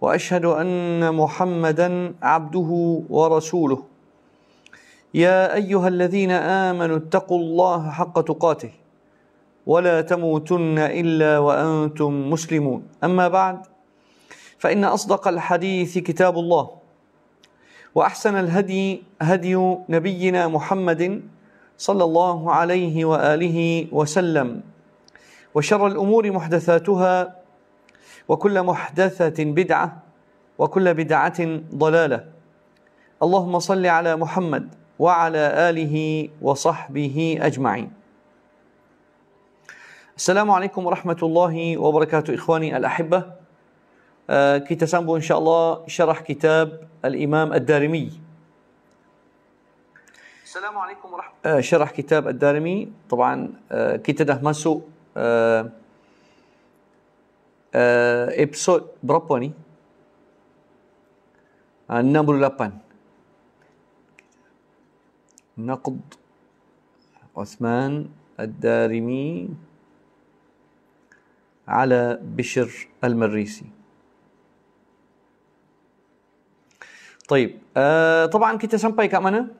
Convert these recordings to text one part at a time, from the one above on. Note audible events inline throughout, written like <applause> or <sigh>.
واشهد ان محمدا عبده ورسوله يا ايها الذين امنوا اتقوا الله حق تقاته ولا تموتن الا وانتم مسلمون اما بعد فان اصدق الحديث كتاب الله واحسن الهدي هدي نبينا محمد صلى الله عليه واله وسلم وشر الامور محدثاتها وكل محدثة بدعة وكل بدعة ضلالة اللهم صل على محمد وعلى آله وصحبه أجمعين السلام عليكم ورحمة الله وبركاته إخواني الأحبة آه، كتسامبو إن شاء الله شرح كتاب الإمام الدارمي السلام عليكم ورحمة آه، شرح كتاب الدارمي طبعا آه، كتده مسو uh, آه، episod berapa ni? آه، uh, 68. Naqd Osman Ad-Darimi ala Bishr Al-Marisi. طيب آه طبعا كنت سامباي كمان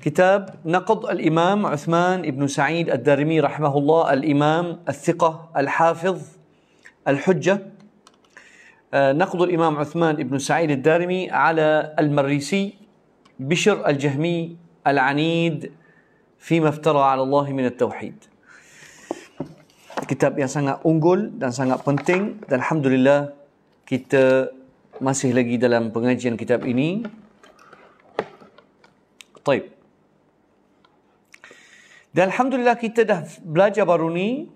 كتاب نقد الإمام عثمان بن سعيد الدارمي رحمه الله الإمام الثقة الحافظ الحجة نقد الإمام عثمان بن سعيد الدارمي على المريسي بشر الجهمي العنيد فيما افترى على الله من التوحيد كتاب yang sangat unggul dan sangat penting dan alhamdulillah kita masih lagi dalam pengajian kitab ini طيب. Dan Alhamdulillah kita dah belajar baru ni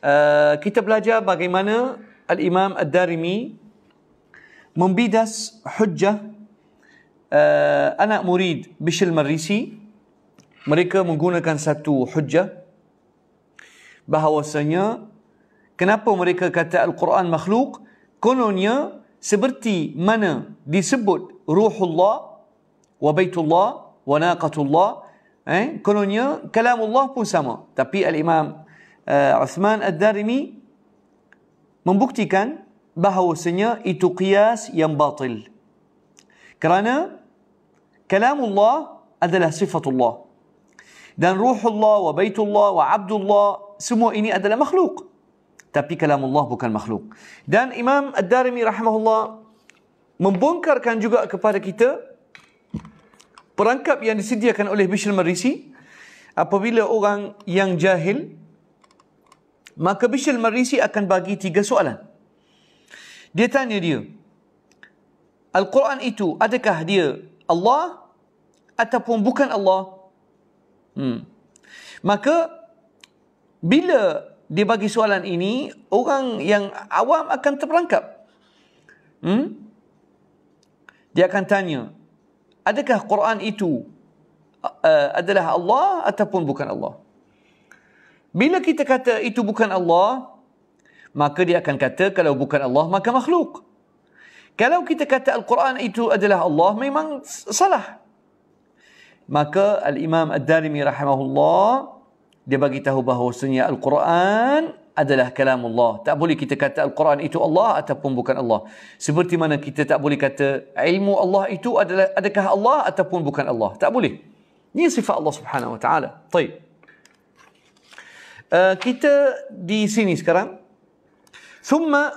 Uh, kita belajar bagaimana Al-Imam Ad-Darimi membidas hujjah uh, anak murid Bishal Marisi. Mereka menggunakan satu hujjah bahawasanya kenapa mereka kata Al-Quran makhluk kononnya seperti mana disebut Ruhullah wa Baitullah wa Naqatullah eh? kononnya kalamullah pun sama tapi Al-Imam uh, Uthman Ad-Darimi membuktikan bahawasanya itu qiyas yang batil. Kerana kalamullah adalah sifatullah. Dan ruhullah wa baitullah wa abdullah semua ini adalah makhluk. Tapi kalamullah bukan makhluk. Dan Imam Ad-Darimi rahmahullah membongkarkan juga kepada kita perangkap yang disediakan oleh Bishr Marisi apabila orang yang jahil Maka Bishal Marisi akan bagi tiga soalan. Dia tanya dia, Al-Quran itu adakah dia Allah ataupun bukan Allah? Hmm. Maka bila dia bagi soalan ini, orang yang awam akan terperangkap. Hmm? Dia akan tanya, adakah Quran itu uh, adalah Allah ataupun bukan Allah? Bila kita kata itu bukan Allah, maka dia akan kata kalau bukan Allah maka makhluk. Kalau kita kata Al-Quran itu adalah Allah memang salah. Maka Al-Imam Ad-Darimi rahimahullah dia bagi tahu bahawasanya Al-Quran adalah kalam Allah. Tak boleh kita kata Al-Quran itu Allah ataupun bukan Allah. Seperti mana kita tak boleh kata ilmu Allah itu adalah adakah Allah ataupun bukan Allah. Tak boleh. Ini sifat Allah subhanahu wa ta'ala. Baik. Eh, kita di sini sekarang. Thumma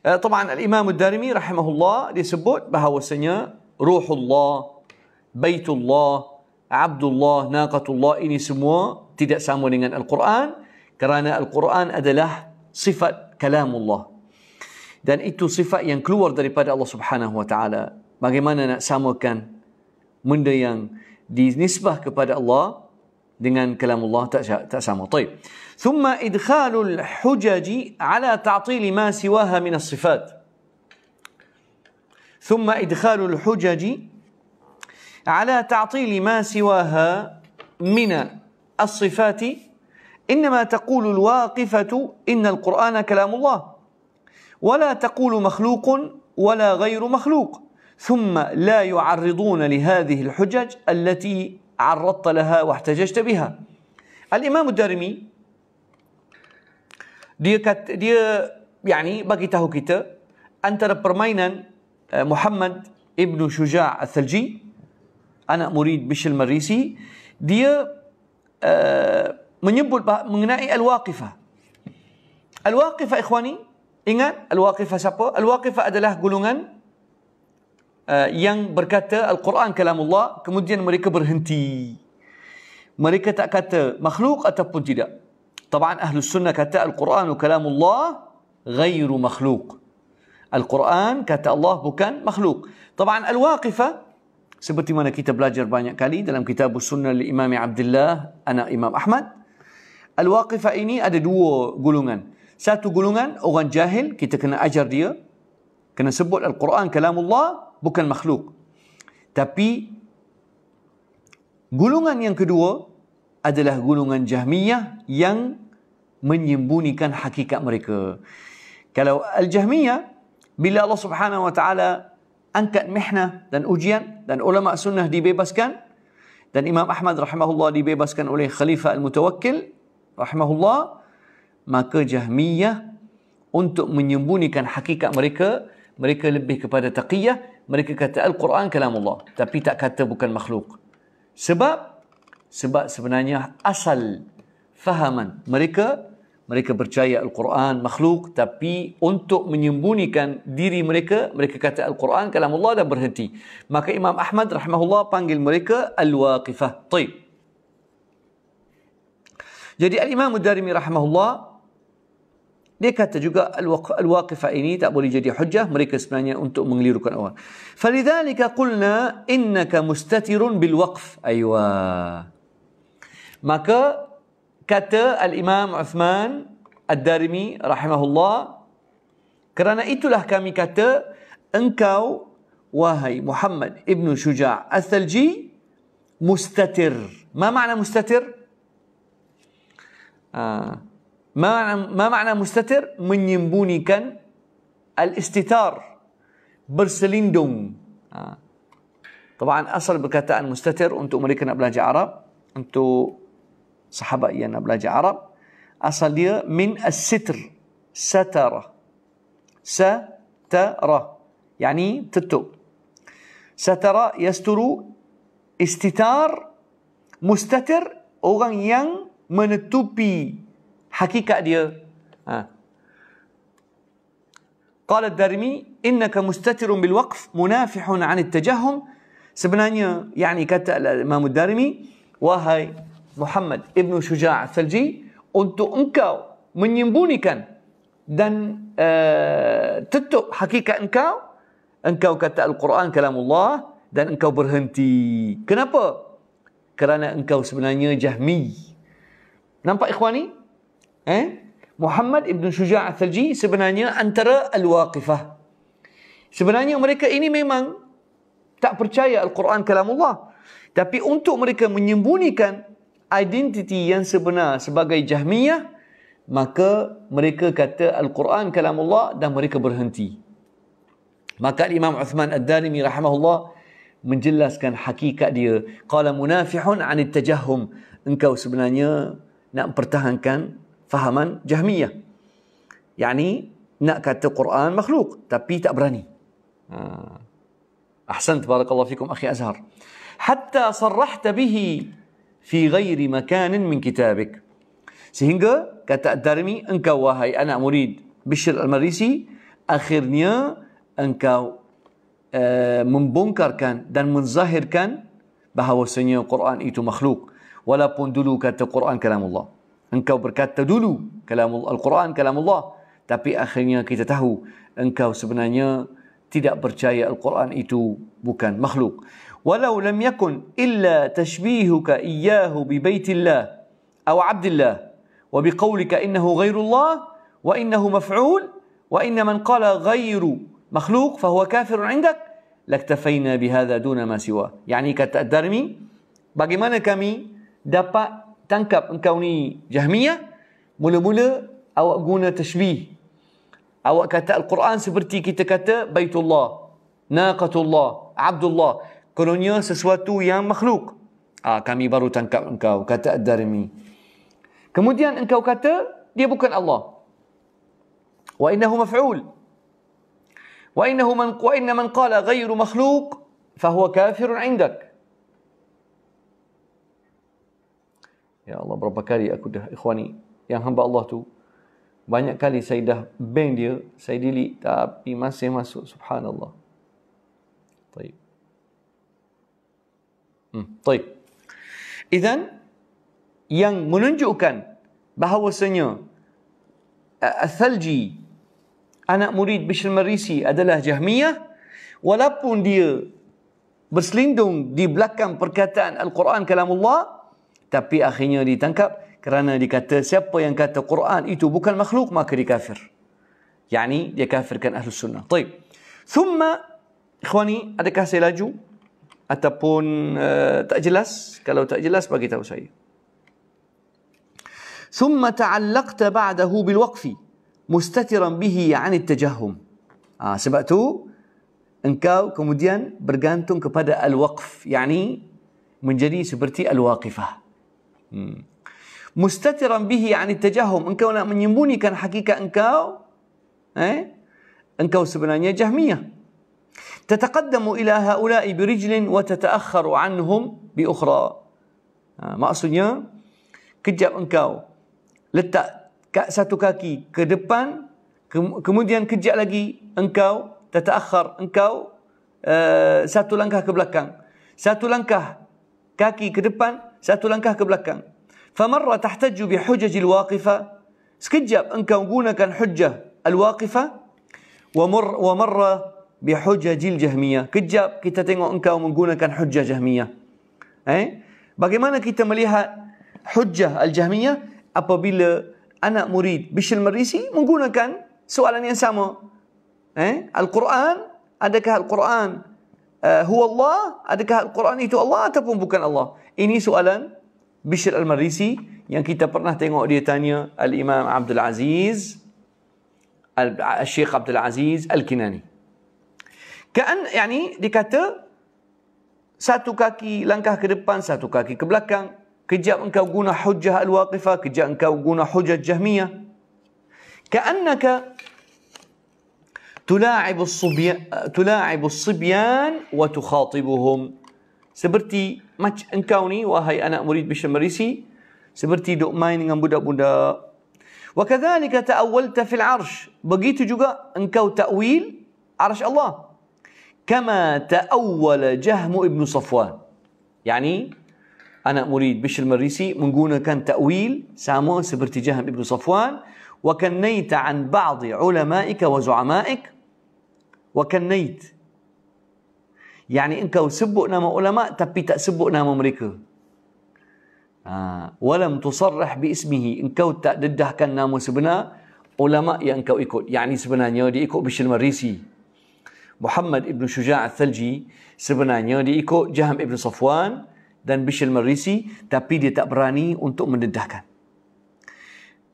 eh, Tuan Imam Ad-Darimi rahimahullah dia sebut bahawasanya Ruhullah, Baitullah, Abdullah, Naqatullah ini semua tidak sama dengan Al-Quran kerana Al-Quran adalah sifat kalamullah. Dan itu sifat yang keluar daripada Allah Subhanahu Wa Taala. Bagaimana nak samakan benda yang dinisbah kepada Allah dengan kalam Allah tak tak sama. ثم إدخال الحجج على تعطيل ما سواها من الصفات. ثم إدخال الحجج على تعطيل ما سواها من الصفات إنما تقول الواقفة إن القرآن كلام الله ولا تقول مخلوق ولا غير مخلوق ثم لا يعرضون لهذه الحجج التي عرضت لها واحتججت بها الإمam Darimi dia kata, dia yakni bagi tahu kita antara permainan uh, Muhammad Ibn Shuja' Al-Thalji anak murid Bishr Marisi dia uh, menyebut mengenai Al-Waqifah Al-Waqifah ikhwani ingat Al-Waqifah siapa Al-Waqifah adalah gulungan Uh, yang berkata Al-Quran kalamullah kemudian mereka berhenti. Mereka tak kata makhluk ataupun tidak. Tabaan ahlu sunnah kata Al-Quran kalamullah ghairu makhluk. Al-Quran kata Allah bukan makhluk. Tabaan al-waqifah seperti mana kita belajar banyak kali dalam kitab sunnah Imam Abdullah anak Imam Ahmad. Al-waqifah ini ada dua gulungan. Satu gulungan orang jahil kita kena ajar dia. Kena sebut Al-Quran kalamullah. Allah bukan makhluk. Tapi gulungan yang kedua adalah gulungan Jahmiyah yang menyembunyikan hakikat mereka. Kalau Al-Jahmiyah bila Allah Subhanahu wa taala angkat mihna dan ujian dan ulama sunnah dibebaskan dan Imam Ahmad rahimahullah dibebaskan oleh Khalifah Al-Mutawakkil rahimahullah maka Jahmiyah untuk menyembunyikan hakikat mereka mereka lebih kepada taqiyah, mereka kata Al-Quran kalam Allah. Tapi tak kata bukan makhluk. Sebab? Sebab sebenarnya asal fahaman. Mereka mereka percaya Al-Quran makhluk tapi untuk menyembunyikan diri mereka, mereka kata Al-Quran kalam Allah dan berhenti. Maka Imam Ahmad rahmahullah panggil mereka Al-Waqifah. Taib. Jadi Al-Imam Darimi rahmahullah dia kata juga al-waqif ini tak boleh jadi hujah mereka sebenarnya untuk mengelirukan orang. Falidhalika qulna innaka mustatirun bil waqf. Aywa. Maka kata al-Imam Uthman Ad-Darimi rahimahullah kerana itulah kami kata engkau wahai Muhammad ibn Shuja' Al-Thalji mustatir. Ma makna mustatir? Ah uh. ما معنى مستتر من يمبوني كان الاستتار برسليندوم آه. طبعا اصل بكتاء المستتر انتو امريكا بلاج عرب انتو صحابه ايانا بلاج عرب اصل من الستر ستر ستر يعني تتو ستر يستر استتار مستتر اوغان يان منتوبي hakikat dia. Ha. Qala Darimi, innaka mustatirun bil waqf munafihun an at-tajahhum. Sebenarnya, yakni kata Imam Darimi, wahai Muhammad ibnu Shuja' Thalji, untuk engkau menyembunyikan dan uh, tutup hakikat engkau, engkau kata Al-Quran kalam Allah, dan engkau berhenti. Kenapa? Kerana engkau sebenarnya jahmi. Nampak ikhwani? Eh? Muhammad Ibn Shuja' Al-Thalji sebenarnya antara Al-Waqifah. Sebenarnya mereka ini memang tak percaya Al-Quran kalam Allah, Tapi untuk mereka menyembunyikan identiti yang sebenar sebagai Jahmiyah, maka mereka kata Al-Quran kalam Allah dan mereka berhenti. Maka Imam Uthman Ad-Darimi rahimahullah menjelaskan hakikat dia. Qala munafihun anit tajahum. Engkau sebenarnya nak pertahankan فهما جهميه يعني نأكد القران مخلوق تبي تبراني آه. احسنت بارك الله فيكم اخي ازهر حتى صرحت به في غير مكان من كتابك سهنغا كتا الدارمي انك وهاي انا مريد بشر المريسي اخرني انك آه، بنكر كان دان من منظاهر كان بها القران ايتو مخلوق ولا بندلو كتا القران كلام الله Engkau berkata dulu kalam Al-Quran, kalam Allah. Tapi akhirnya kita tahu engkau sebenarnya tidak percaya Al-Quran itu bukan makhluk. Walau lam yakun illa tashbihuka iyyahu bi baitillah aw abdillah wa bi qawlika innahu ghairullah wa innahu maf'ul wa inna man qala ghairu makhluk fa huwa kafirun indak laktafaina bi hadha duna ma siwa. Yani kata Darmi bagaimana kami dapat tangkap engkau ni Jahmiyah, mula-mula awak guna tashbih. Awak kata Al-Quran seperti kita kata Baitullah, Naqatullah, Abdullah. Kononnya sesuatu yang makhluk. Ah, kami baru tangkap engkau, kata Ad-Darimi. Kemudian engkau kata, dia bukan Allah. Wa innahu maf'ul. Wa innahu man, wa inna man qala ghairu makhluk, fahuwa kafirun indak. Ya Allah, berapa kali aku dah ikhwani yang hamba Allah tu. Banyak kali saya dah bang dia, saya delete tapi masih masuk. Subhanallah. Baik. Hmm, baik. Izan yang menunjukkan bahawasanya eh, Thalji anak murid Bishr Marisi adalah Jahmiyah walaupun dia berselindung di belakang perkataan Al-Quran kalamullah tapi akhirnya ditangkap kerana dikata siapa yang kata Quran itu bukan makhluk maka dia kafir. Yani dia kafirkan ahli sunnah. Baik. Thumma ikhwani adakah saya laju ataupun uh, tak jelas? Kalau tak jelas bagi tahu saya. ثم تعلقت بعده بالوقف مستترا به عن التجهم آه سبعته انكاو كموديان برغانتون كبدا الوقف يعني من جديد سبرتي الواقفه Hmm. Mustatiran bihi yani tajahum. Engkau nak menyembunyikan hakikat engkau. Eh? Engkau sebenarnya jahmiyah. Tataqaddamu ila haulai birijlin wa tataakharu anhum biukhra. Ha, maksudnya, kejap engkau letak satu kaki ke depan, kemudian kejap lagi engkau tataakhar, engkau uh, satu langkah ke belakang. Satu langkah kaki ke depan, satu langkah ke belakang famarra tahtaju bi hujajil waqifa sekejap engkau gunakan hujjah al waqifa wa mar wa marra bi hujajil jahmiyah kejap kita tengok engkau menggunakan hujjah jahmiyah eh bagaimana kita melihat hujjah al jahmiyah apabila anak murid Bishr Marisi menggunakan soalan yang sama eh al-Quran adakah al-Quran uh, huwa Allah adakah al-Quran itu Allah ataupun bukan Allah Ini soalan Bishr al-Marisi yang kita pernah tengok dia tanya Al-Imam Abdul Aziz al syeikh Abdul Aziz Al-Kinani. Kan yani dikata satu kaki langkah ke depan, satu kaki ke belakang. Kejap engkau guna hujah al-waqifah, kejap engkau guna hujah jahmiyah. كأنك تلاعب الصبيان تلاعب الصبيان وتخاطبهم Seperti macam engkau ni wahai anak murid Bishop Marisi seperti duk main dengan budak-budak. Wa kadzalika ta'awwalta fil arsh. Begitu juga engkau takwil arsh Allah. Kama ta'awwala Jahmu ibn Safwan. Yani anak murid Bishr Marisi menggunakan takwil sama seperti Jahm ibn Safwan wa kannaita an ba'd ulama'ika wa zu'ama'ik wa kannait Yang ni engkau sebut nama ulama tapi tak sebut nama mereka. Ha, walam tusarrah bi ismihi. Engkau tak dedahkan nama sebenar ulama yang engkau ikut. Yang ni sebenarnya dia ikut Bishr Marisi. Muhammad ibn Shuja' al-Thalji sebenarnya dia ikut Jaham ibn Safwan dan Bishr Marisi tapi dia tak berani untuk mendedahkan.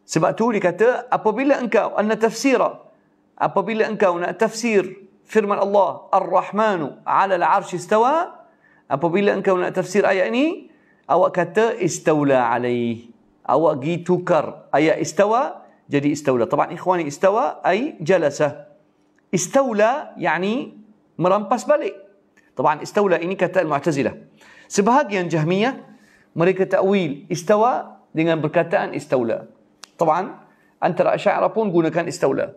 Sebab tu dia kata apabila engkau anna tafsira apabila engkau nak tafsir firman Allah Ar-Rahmanu ala al-arsh istawa apabila engkau nak tafsir ayat ini awak kata istawla alaih awak pergi tukar ayat istawa jadi istawla tabaan ikhwani istawa ay jalasa istawla yani merampas balik tabaan istawla ini kata al-mu'tazilah sebahagian jahmiyah mereka ta'wil istawa dengan perkataan istawla tabaan antara asyairah pun gunakan istawla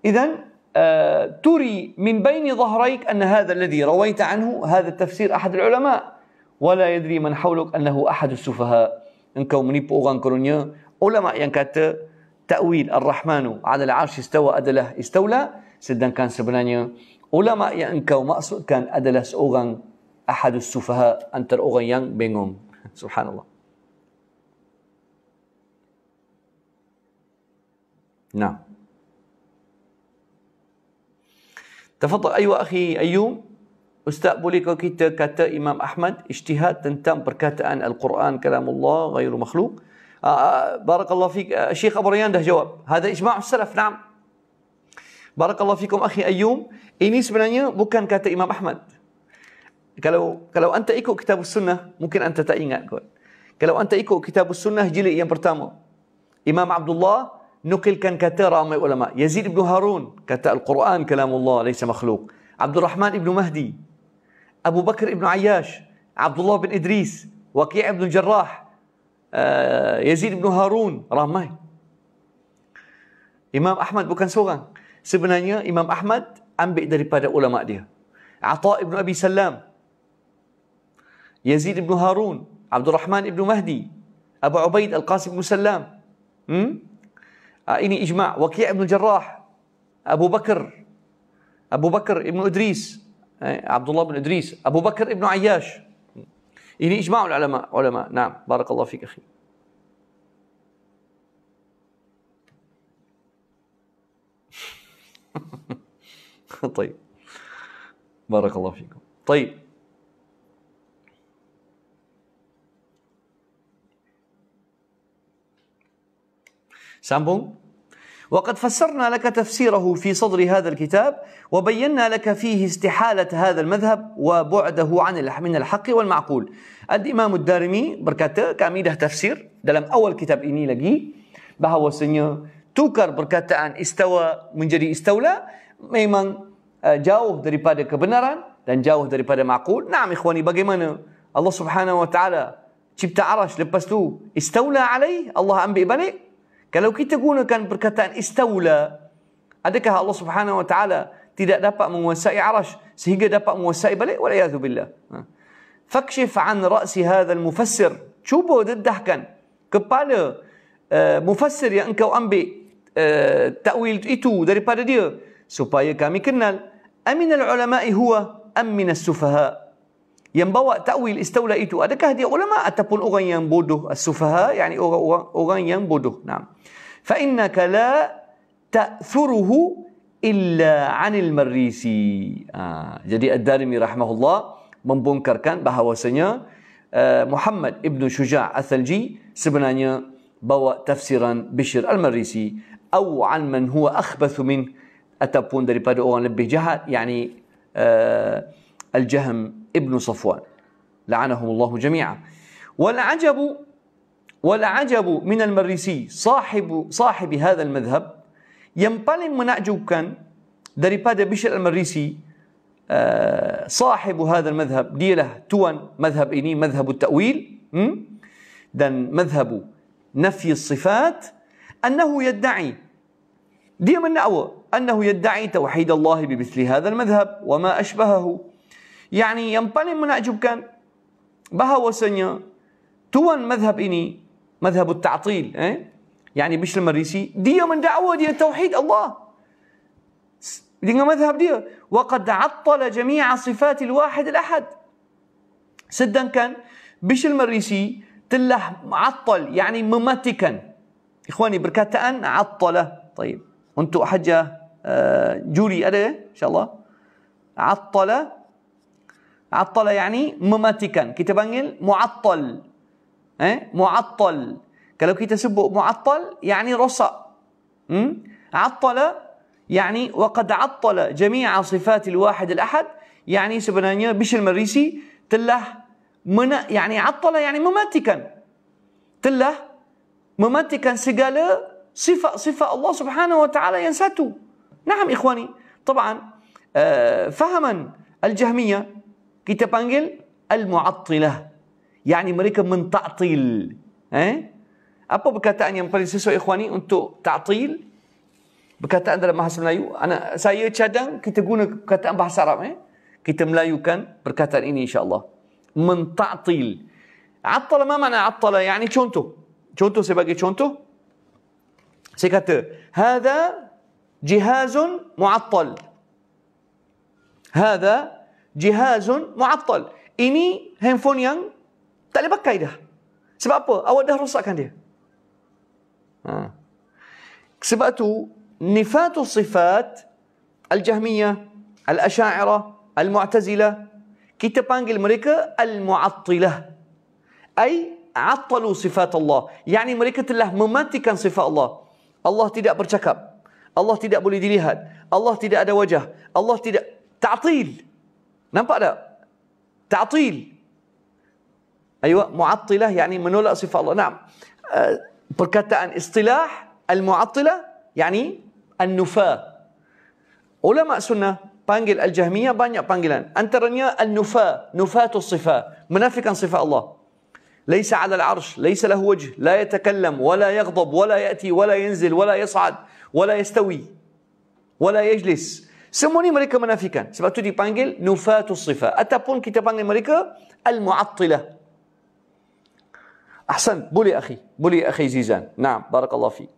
Idan آه، تري من بين ظهريك أن هذا الذي رويت عنه هذا التفسير أحد العلماء ولا يدري من حولك أنه أحد السفهاء إن كوم إنكم نيبوغان علماء ينكت تأويل الرحمن على العرش استوى أدله استولى سدا كان سبنانيا علماء ينكو مأسوء كان أدلس أوغان أحد السفهاء أنت الأوغان ين بينهم سبحان الله نعم Tafadhal ayu akhi ayyum. Ustaz bolehkah kita kata Imam Ahmad ijtihad tentang perkataan Al-Quran kalamullah ghairu makhluk? Uh, ah, ah, barakallahu fiik uh, ah, Syekh Abu Rayyan dah jawab. Hada ijma' salaf, na'am. Barakallahu fiikum akhi ayyum. Ini sebenarnya bukan kata Imam Ahmad. Kalau kalau anda ikut kitab sunnah, mungkin anda tak ingat kot. Kalau anda ikut kitab sunnah jilid yang pertama, Imam Abdullah نقل كان كتر أمي علماء يزيد بن هارون كتا القرآن كلام الله ليس مخلوق عبد الرحمن بن مهدي أبو بكر بن عياش عبد الله بن إدريس وكيع بن الجراح آه يزيد بن هارون رامي إمام أحمد bukan seorang sebenarnya إمام أحمد عم بيقدر daripada علماء dia عطاء بن أبي سلام يزيد بن هارون عبد الرحمن بن مهدي أبو عبيد القاسم بن سلام hmm؟ آه، إني إجماع وكيع بن الجراح أبو بكر أبو بكر ابن إدريس آه، عبد الله بن إدريس أبو بكر ابن عياش إني إجماع العلماء علماء نعم بارك الله فيك أخي <laughs> طيب بارك الله فيكم طيب سامبون وقد فسرنا لك تفسيره في صدر هذا الكتاب وبينا لك فيه استحالة هذا المذهب وبعده عن من الحق والمعقول الإمام الدارمي بركاته كاميدة تفسير دلم أول كتاب إني لقي بهو سنيو توكر بركاته أن استوى من جدي استولى ميمان جاوه دري كبنرا dan jauh daripada ma'qul. Naam ikhwani bagaimana Allah Subhanahu wa taala cipta arasy lepas tu استولى عليه الله أنبي balik Kalau kita gunakan perkataan istaula, adakah Allah Subhanahu wa taala tidak dapat menguasai arasy sehingga dapat menguasai balik wala yazu billah. Ha. Fakshif an ra's hadha al mufassir. Cuba dedahkan kepala uh, mufassir yang engkau ambil uh, takwil itu daripada dia supaya kami kenal amin al ulama huwa am min as sufaha yang bawa takwil istaula itu adakah dia ulama ataupun orang yang bodoh sufaha yani orang-orang orang yang bodoh nعم fa innaka la ta'thuruhu illa 'anil marisi ha. jadi ad-darimi rahimahullah membongkarkan bahawasanya uh, Muhammad ibnu Shuja' al-Thalji sebenarnya bawa tafsiran Bishr al-Marisi atau 'an man huwa akhbath min ataupun daripada orang lebih jahat yani uh, al-jahm ابن صفوان لعنهم الله جميعا والعجب والعجب من المريسي صاحب صاحب هذا المذهب yang paling menakjubkan daripada Bishr al-Marisi uh, sahibu hadzal madhab dialah tuan madhab ini madhab at-ta'wil hmm? dan madhab nafy sifat annahu yad'i dia mendakwa annahu yad'i tauhid Allah bi mithli hadzal madhab wa ma ashbahahu Yani yang paling menakjubkan bahawasanya tuan mazhab ini, mazhab ta'til, eh? yani Bishr Marisi, dia mendakwa dia tauhid Allah. Dengan mazhab dia, وقد عطل جميع صفات الواحد الأحد. Sedangkan Bishr Marisi telah attal, yani mematikan. Ikhwani, berkataan attala. Taib. Untuk hajah uh, juri ada, insyaAllah. Attala عطل يعني مماتكا كي تبانجل معطل إيه؟ معطل كلو كي تسبق معطل يعني رصا إيه؟ عطل يعني وقد عطل جميع صفات الواحد الأحد يعني سبنانيا بش المريسي تله من يعني عطل يعني مماتكا تله مماتكا سقال صفة صفة الله سبحانه وتعالى ينساته نعم إخواني طبعا آه، فهما الجهمية kita panggil al-mu'attilah. Yani mereka menta'til. Eh? Apa perkataan yang paling sesuai ikhwani untuk ta'til? Perkataan dalam bahasa Melayu. Anak, saya cadang kita guna perkataan bahasa Arab. Eh? Kita melayukan perkataan ini insyaAllah. Menta'til. Attala ma makna attala? Yani contoh. Contoh sebagai contoh. Saya kata, Hada jihazun mu'attal. Hada jihaz mu'attal. Ini handphone yang tak boleh pakai dah. Sebab apa? Awak dah rosakkan dia. Ha. Sebab tu nifatu sifat al-jahmiyah, al-asha'irah, al-mu'tazilah. Kita panggil mereka al-mu'attilah. Ai attalu sifat Allah. Yani mereka telah mematikan sifat Allah. Allah tidak bercakap. Allah tidak boleh dilihat. Allah tidak ada wajah. Allah tidak ta'til. Ta نampak tak تعطيل أيوة معطلة يعني منولأ صفة الله نعم بركاتا أن اصطلاح المعطلة يعني النفاة علماء سنة بانجل الجهمية بانيا بانجلان أنت رنيا النفاة نفاة الصفاء منافقا صفة الله ليس على العرش ليس له وجه لا يتكلم ولا يغضب ولا يأتي ولا ينزل ولا يصعد ولا يستوي ولا يجلس Semua ni mereka menafikan. Sebab tu dipanggil nufatul sifat. Ataupun kita panggil mereka al-mu'attilah. Ahsan, boleh akhi. Boleh akhi Zizan. Naam, barakallah fiqh.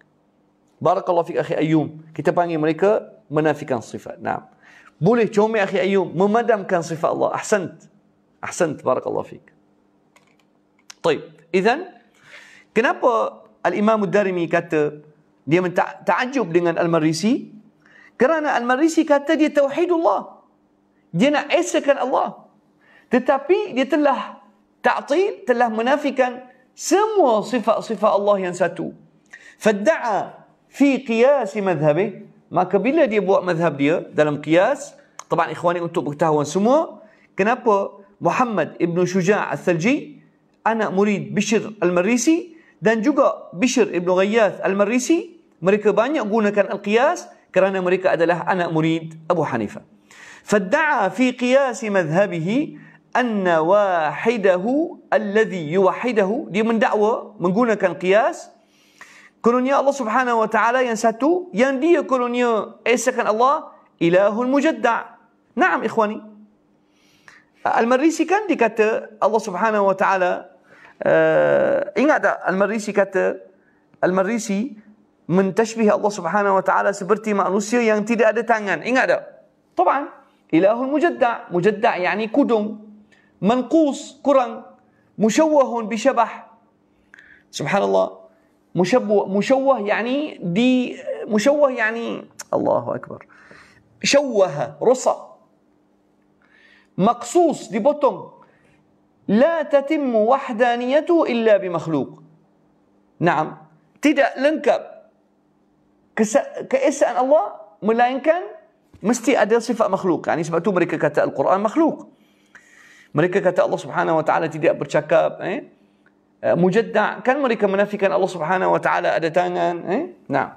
Barakallah fiqh akhi Ayyum. Kita panggil mereka menafikan sifat. Naam. Boleh cumi akhi Ayyum memadamkan sifat Allah. Ahsan. Ahsan, barakallah fiqh. Taib. Izan, kenapa Al-Imam Darimi kata dia menta- ta'ajub dengan Al-Marisi? Kerana Al-Marisi kata dia tauhidullah. Dia nak esakan Allah. Tetapi dia telah ta'til, telah menafikan semua sifat-sifat Allah yang satu. Fadda'a fi qiyasi madhabih. Maka bila dia buat madhab dia dalam qiyas, tabat ikhwani untuk pengetahuan semua, kenapa Muhammad ibn Shuja' al-Thalji, anak murid Bishr al-Marisi dan juga Bishr ibn Ghayyath al-Marisi, mereka banyak gunakan al-qiyas, كران أمريكا أدله أنا مريد أبو حنيفة فادعى في قياس مذهبه أن واحده الذي يوحده دي من دعوة من قولنا كان قياس كولونيا الله سبحانه وتعالى ينساتو يندي كولونيا إيسا كان الله إله المجدع نعم إخواني المريسي كان دي كات الله سبحانه وتعالى آه إن المريسي كات المريسي mentashbih Allah Subhanahu wa taala seperti manusia yang tidak ada tangan. Ingat tak? Taban. Ilahul mujadda'. Mujadda' yani kudung. Manqus, kurang. bi bisyabah. Subhanallah. Mushawwah, mushawwah yani di mushawwah yani Allahu akbar. Shawwaha, rusa. Maqsus dipotong. لا تتم وحدانيته إلا بمخلوق نعم تدأ لنكب keesaan Allah melainkan mesti ada sifat makhluk. Ini sebab tu mereka kata Al-Quran makhluk. Mereka kata Allah Subhanahu Wa Taala tidak bercakap. Eh? Mujadda' kan mereka menafikan Allah Subhanahu Wa Taala ada tangan. Eh? Nah.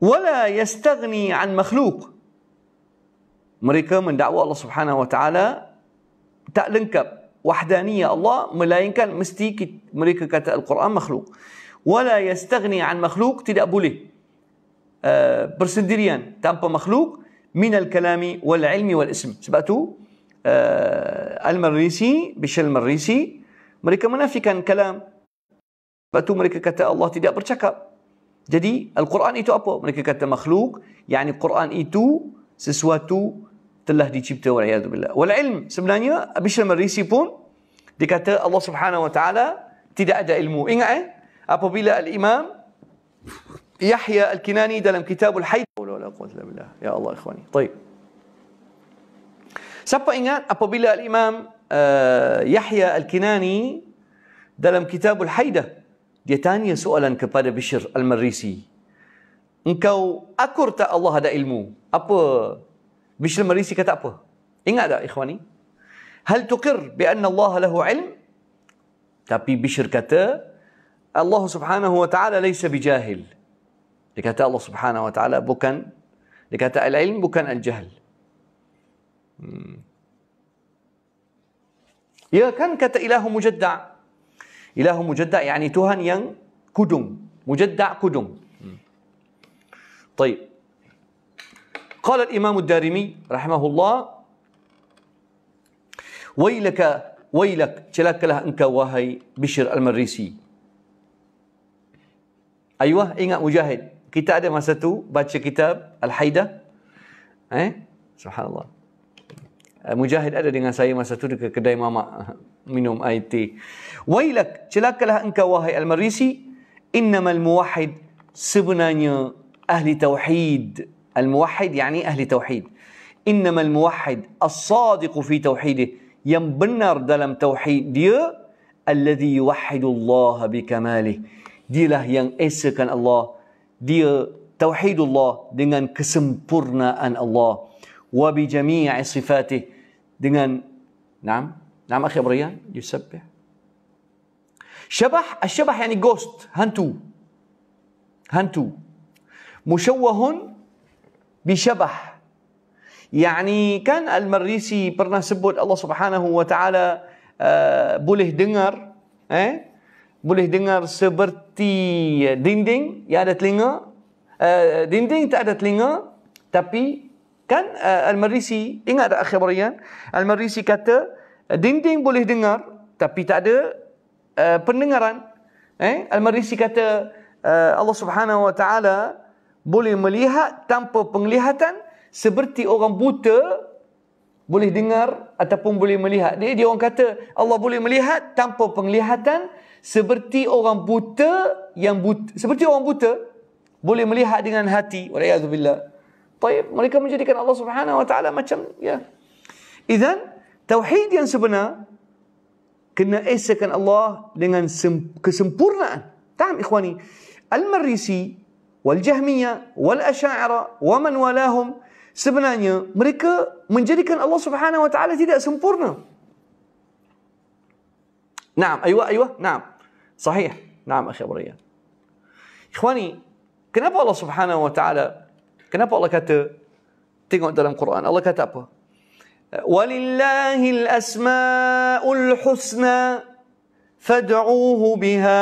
Wala yastaghni an makhluk. Mereka mendakwa Allah Subhanahu Wa Taala tak lengkap wahdaniyah Allah melainkan mesti mereka kata Al-Quran makhluk. wala yastaghni an makhluq tidak boleh uh, bersendirian tanpa makhluk min al kalami wal ilmi wal ism sebab tu uh, eh, al marisi bishal marisi mereka menafikan kalam sebab tu mereka kata Allah tidak bercakap jadi al-Quran itu apa mereka kata makhluk yakni Quran itu sesuatu telah dicipta oleh Allah billah wal ilm sebenarnya bishal marisi pun dikata Allah Subhanahu wa taala tidak ada ilmu ingat eh apabila al-imam Yahya Al-Kinani dalam kitabul Haid. Ya Allah ikhwani. Baik. Siapa ingat apabila Al-Imam uh, Yahya Al-Kinani dalam kitabul Haidah dia tanya soalan kepada Bishr Al-Marisi. Engkau akur tak Allah ada ilmu? Apa? Bishr Al-Marisi kata apa? Ingat tak ikhwani? Hal tuqir bi anna Allah lahu ilm? Tapi Bishr kata, الله سبحانه وتعالى ليس بجاهل لكاتا الله سبحانه وتعالى بكن لكاتا العلم بكن الجهل يا كان كاتا إله مجدع إله مجدع يعني تهن ين كدم مجدع كدم طيب قال الإمام الدارمي رحمه الله ويلك ويلك شلاك له أنك وهي بشر المريسي Ayuh ingat Mujahid. Kita ada masa tu baca kitab Al-Haidah. Eh? Subhanallah. Eh, Mujahid ada dengan saya masa tu dekat kedai mamak <laughs> minum air teh. Wailak, celakalah engkau wahai Al-Marisi, innamal muwahhid sebenarnya ahli tauhid. Al-muwahhid yakni ahli tauhid. Innamal muwahhid as-sadiq fi tauhidih yang benar dalam tauhid dia alladhi yuwahhidullah bi kamalihi Dialah yang esakan Allah. Dia tauhidullah dengan kesempurnaan Allah. Wa bi jami'i sifatih dengan نعم نعم اخي ابو ريان يسبح شبح الشبح يعني جوست هنتو هنتو مشوه بشبح يعني كان المريسي pernah sebut Allah Subhanahu wa taala uh, boleh dengar eh boleh dengar seperti eh, dinding yang ada telinga uh, dinding tak ada telinga tapi kan uh, al-marisi ingat tak akhir barian al-marisi kata dinding boleh dengar tapi tak ada uh, pendengaran eh al-marisi kata uh, Allah Subhanahu wa taala boleh melihat tanpa penglihatan seperti orang buta boleh dengar ataupun boleh melihat dia dia orang kata Allah boleh melihat tanpa penglihatan seperti orang buta yang buta, seperti orang buta boleh melihat dengan hati wallahualam طيب mereka menjadikan Allah Subhanahu wa taala macam ya idzan tauhid yang sebenar kena esakan Allah dengan kesempurnaan faham ikhwani al-marisi wal-jahmiyah wal-asy'ara wa man walahum sebenarnya mereka menjadikan Allah Subhanahu wa taala tidak sempurna نعم ايوه ايوه نعم صحيح نعم اخي ابو ريان اخواني كنف الله سبحانه وتعالى كنف الله كاتب تقعد دلم القران الله كتب ولله الاسماء الحسنى فادعوه بها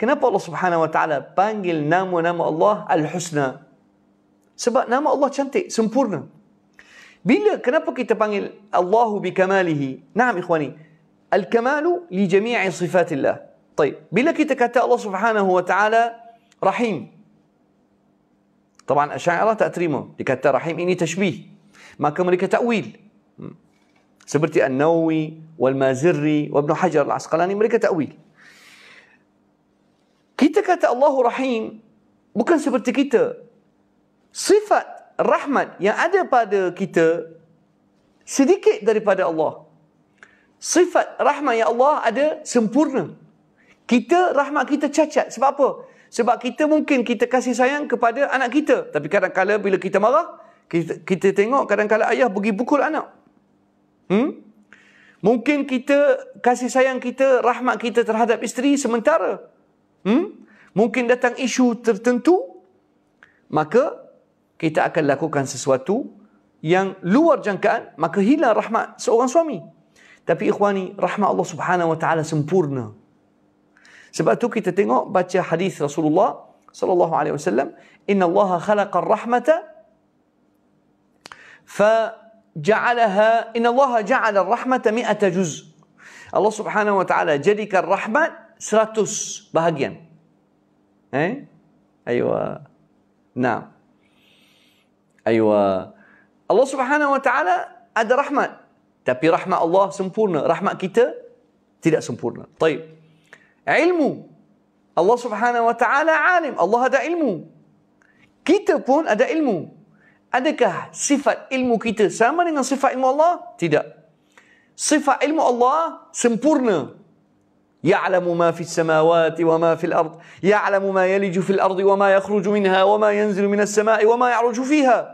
كنف الله سبحانه وتعالى بانجل نام ونام الله الحسنى سبا نام الله شنتي سمبورنا بلا كنف كي تبانجل الله بكماله نعم اخواني الكمال لجميع صفات الله طيب بلا بلكتك الله سبحانه وتعالى رحيم طبعا أشاعرة تأتريمه لكتا رحيم إني تشبيه ما كم لك تأويل سبرتي النووي والمازري وابن حجر العسقلاني ملك تأويل كتك الله رحيم bukan seperti kita. Sifat rahmat yang ada pada kita sedikit daripada الله sifat rahmat yang Allah ada sempurna. Kita rahmat kita cacat. Sebab apa? Sebab kita mungkin kita kasih sayang kepada anak kita. Tapi kadang-kadang bila kita marah, kita, kita tengok kadang-kadang ayah pergi pukul anak. Hmm? Mungkin kita kasih sayang kita, rahmat kita terhadap isteri sementara. Hmm? Mungkin datang isu tertentu, maka kita akan lakukan sesuatu yang luar jangkaan, maka hilang rahmat seorang suami. Tapi ikhwani, rahmat Allah Subhanahu wa taala sempurna. Sebab tu kita tengok baca hadis Rasulullah sallallahu alaihi wasallam, "Inna Allah khalaqa ar-rahmata fa ja'alaha inna Allah ja'ala ar-rahmata mi'ata juz." Allah Subhanahu wa taala jadikan rahmat 100 bahagian. Eh? Aywa. Naam. Aywa. Allah Subhanahu wa taala ada rahmat Tapi rahmat Allah sempurna. Rahmat kita tidak sempurna. Taib. Ilmu. Allah subhanahu wa ta'ala alim. Allah ada ilmu. Kita pun ada ilmu. Adakah sifat ilmu kita sama dengan sifat ilmu Allah? Tidak. Sifat ilmu Allah sempurna. يعلم ما في السماوات وما في الأرض يعلم ما يلج في الأرض وما يخرج منها وما ينزل من السماء وما يعرج فيها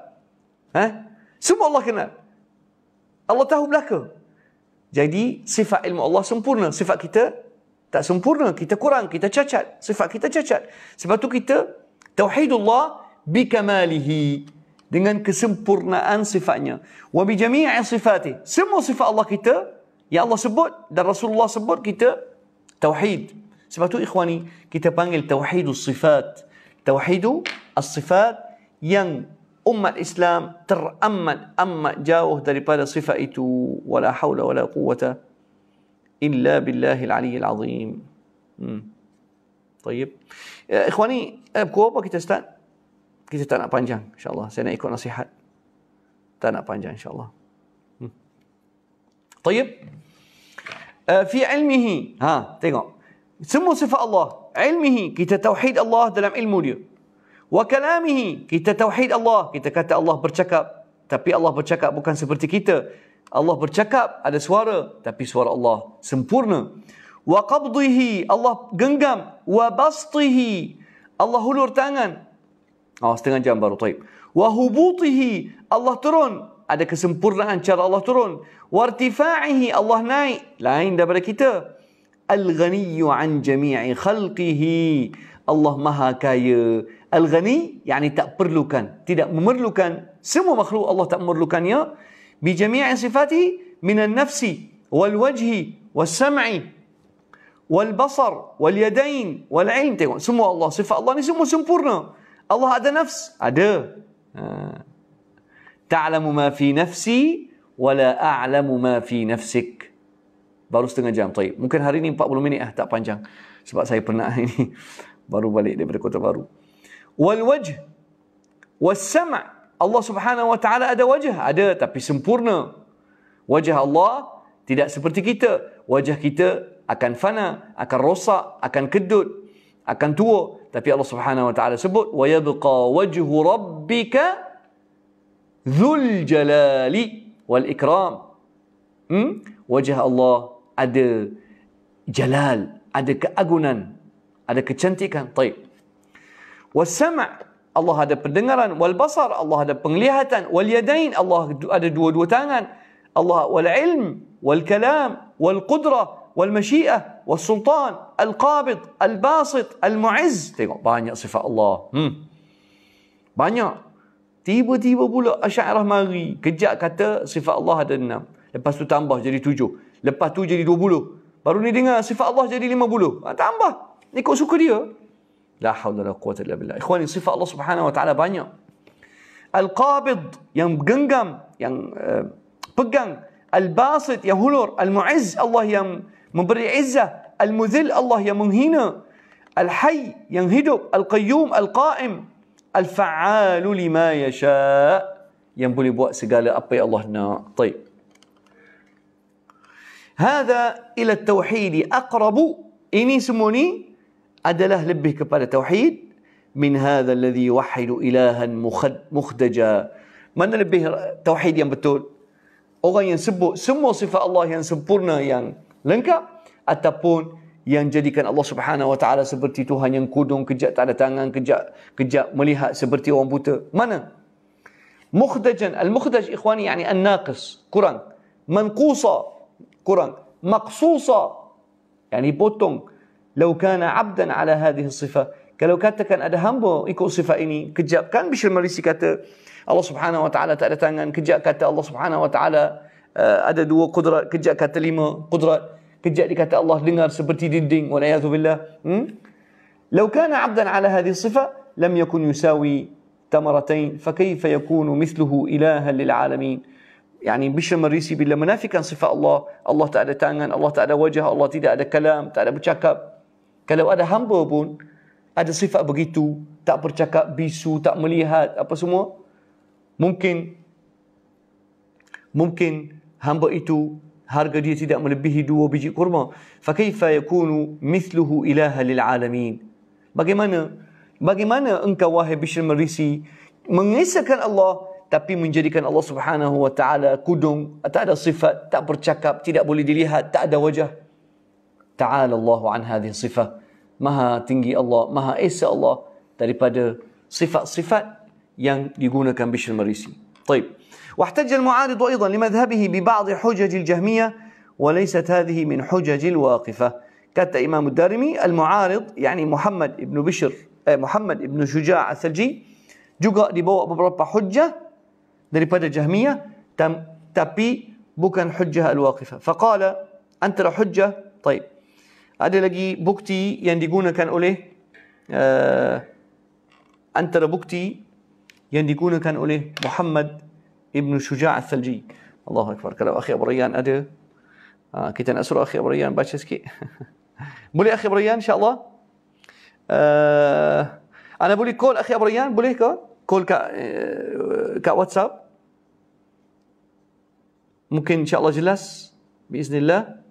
ها؟ سمو الله كنال Allah tahu belaka. Jadi sifat ilmu Allah sempurna. Sifat kita tak sempurna. Kita kurang. Kita cacat. Sifat kita cacat. Sebab tu kita tauhidullah bikamalihi. Dengan kesempurnaan sifatnya. Wa bijami'i sifatih. Semua sifat Allah kita yang Allah sebut dan Rasulullah sebut kita tauhid. Sebab tu ikhwani kita panggil tauhidus sifat. Tauhidus sifat yang أمة الإسلام ترأمن أما جاوه صفة إتو ولا حول ولا قوة إلا بالله العلي العظيم مم. طيب آه، إخواني آه، كوبا كتستان كتستان أبانجان إن شاء الله سينا إيكو نصيحة تانا أبانجان إن شاء الله مم. طيب آه، في علمه ها تيغو سمو صفة الله علمه كتا توحيد الله دلم علمه wa kalamihi kita tauhid Allah kita kata Allah bercakap tapi Allah bercakap bukan seperti kita Allah bercakap ada suara tapi suara Allah sempurna wa qabdihi Allah genggam wa bastihi Allah hulur tangan oh setengah jam baru taib wa hubutihi Allah turun ada kesempurnaan cara Allah turun wartifa'ihi Allah naik lain daripada kita al-ghaniyyu an jami'i khalqihi Allah maha kaya Al-Ghani, yang tak perlukan. Tidak memerlukan. Semua makhluk Allah tak memerlukannya. Bi jami'i sifatihi minan nafsi wal wajhi wal sam'i wal basar wal yadain wal ain tengok semua Allah sifat Allah ni semua sempurna Allah ada nafs ada ha. ta'lamu ma fi nafsi wa la a'lamu ma fi nafsik baru setengah jam طيب mungkin hari ni 40 minit ah tak panjang sebab saya pernah <laughs> ini baru balik daripada kota baru Wal wajh, والوجه والسمع Allah Subhanahu Wa Taala ada wajah ada tapi sempurna wajah Allah tidak seperti kita wajah kita akan fana akan rosak akan kedut akan tua tapi Allah Subhanahu Wa Taala sebut wa yabqa wajhu rabbika dzul jalali wal ikram hmm? wajah Allah ada jalal ada keagungan, ada kecantikan baik wasama' Allah ada pendengaran wal basar Allah ada penglihatan wal yadain Allah ada dua-dua tangan Allah wal ilm wal kalam wal qudrah wal masyiah wal sultan al qabid al basit al muizz tengok banyak sifat Allah hmm. banyak tiba-tiba pula asy'ariyah mari kejap kata sifat Allah ada enam lepas tu tambah jadi tujuh lepas tu jadi dua puluh baru ni dengar sifat Allah jadi lima puluh ha, tambah ikut suka dia لا حول ولا قوة إلا بالله إخواني صفة الله سبحانه وتعالى بانيا القابض ينقنقم ين eh, الباسط يهلر المعز الله يم مبري عزة المذل الله يمهين الحي ينهدب القيوم القائم الفعال لما يشاء ينبلي بوأس قال أبي الله نا طيب هذا إلى التوحيد أقرب إني سموني adalah lebih kepada tauhid min hadha alladhi yuwahhidu ilahan mukhdaja mana lebih tauhid yang betul orang yang sebut semua sifat Allah yang sempurna yang lengkap ataupun yang jadikan Allah Subhanahu wa taala seperti Tuhan yang kudung kejap tak ada tangan kejap kejap melihat seperti orang buta mana mukhdajan al-mukhdaj ikhwani yani an-naqis kurang manqusa kurang maqsusa yani potong لو كان عبدا على هذه الصفة كلو كاتا كان أدهم بو إيكو صفة إني كجا كان بشر المريسي كاتا الله سبحانه وتعالى تألة تنغن كجا كاتا الله سبحانه وتعالى آه، أدد قدرة كجا كاتا لما قدرة كجا كاتا الله لنغر سبرتي دين دين والعياذ بالله لو كان عبدا على هذه الصفة لم يكن يساوي تمرتين فكيف يكون مثله إلها للعالمين يعني بشر مريسي بالله منافكا صفة الله الله تعالى تنغن الله تعالى وجه الله تعالى كلام تعالى بشكب Kalau ada hamba pun ada sifat begitu, tak bercakap bisu, tak melihat apa semua, mungkin mungkin hamba itu harga dia tidak melebihi dua biji kurma. Fakifa yakunu mithluhu ilaha lil alamin. Bagaimana bagaimana engkau wahai Bishr Marisi mengisahkan Allah tapi menjadikan Allah Subhanahu wa taala kudung, tak ada sifat, tak bercakap, tidak boleh dilihat, tak ada wajah. تعالى الله عن هذه الصفة مها تنجي الله مها إيسى الله صفة صفة sifat yang كان Bishr Marisi. طيب. واحتج المعارض أيضا لمذهبه ببعض حجج الجهمية وليست هذه من حجج الواقفة. كات إمام الدارمي المعارض يعني محمد ابن بشر آه، محمد ابن شجاع الثلجي جوغا لبوء ببربا حجة daripada جهمية تم تبي بكن حجة الواقفة. فقال أنت لحجة طيب. ada lagi bukti yang digunakan oleh uh, antara bukti yang digunakan oleh Muhammad Ibn Shuja' Al-Thalji. Allahu Akbar. Kalau Akhi Abu Rayyan ada, uh, kita nak suruh Akhi Abu Rayyan baca sikit. <laughs> boleh Akhi Abu Rayyan insyaAllah? Uh, eh, Anda boleh call Akhi Abu Rayyan? Boleh ke? Call kat, uh, kat WhatsApp? Mungkin insyaAllah jelas? Biiznillah. Biiznillah.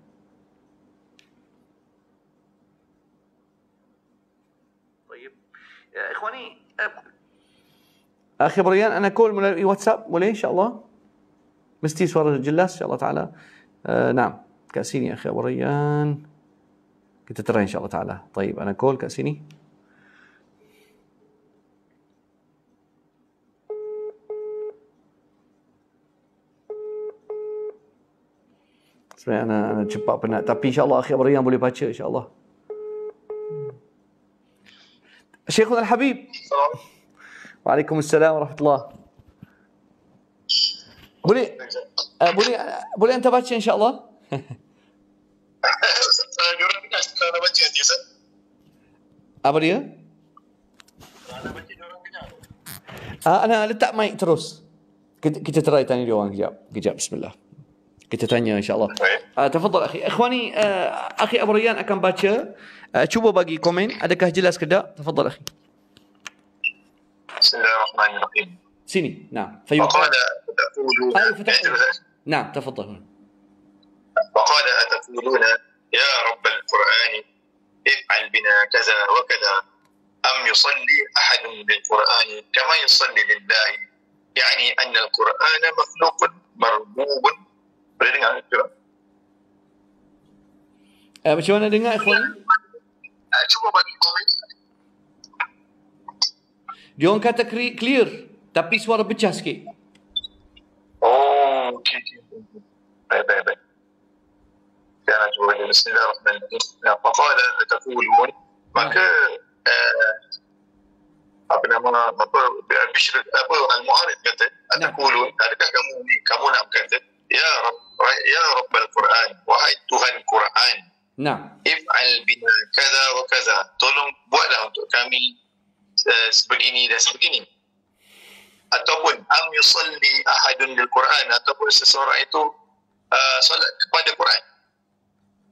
اخي بريان انا كول من واتساب ولا ان شاء الله مستي سوار الجلاس ان شاء الله تعالى آه نعم كاسيني اخي ابو ريان كنت ترى ان شاء الله تعالى طيب انا كول كاسيني انا anak, anak cepat penat. Tapi insyaAllah akhir beriang boleh baca insyaAllah. Syekhul Al-Habib. Assalamualaikum. وعليكم السلام ورحمة الله. بولي آه، بولي آه، بولي أنت باتشي إن شاء الله؟ <laughs> أبريا؟ آه، أنا لتأ ما يتروس. كنت ترى ثاني اليوم جاب جاب بسم الله. كنت تانية إن شاء الله. طيب. تفضل أخي إخواني أخي أبريان اكم باتشي شوفوا باقي كومين؟ عندك جلس كده؟ تفضل أخي. الرحمن الرحيم سني نعم فقال أتقولون آه، إيه، نعم تفضل فقال أتقولون يا رب القرآن افعل بنا كذا وكذا أم يصلي أحد للقرآن كما يصلي لله يعني أن القرآن مخلوق مربوب boleh dengar juga uh, eh, macam mana dengar ikhwan uh, eh, cuba bagi komen Dia orang kata clear. Tapi suara pecah sikit. Oh, okey. Okay. Baik, baik, baik. Ya, cuba baca Bismillahirrahmanirrahim. Apa kau ada kataku ulumun? Maka, ha. eh, apa nama, apa, apa, apa Al-Mu'arif kata, kataku ulumun, adakah kamu, kamu nak kata, Ya Rabb, Ya Rabb Al-Quran, Wahai Tuhan Quran, Nah. If al bina kaza wakaza, tolong buatlah untuk kami Eh, sebegini dan sebegini ataupun am yusalli ahadun lil Quran ataupun seseorang itu uh, solat kepada Quran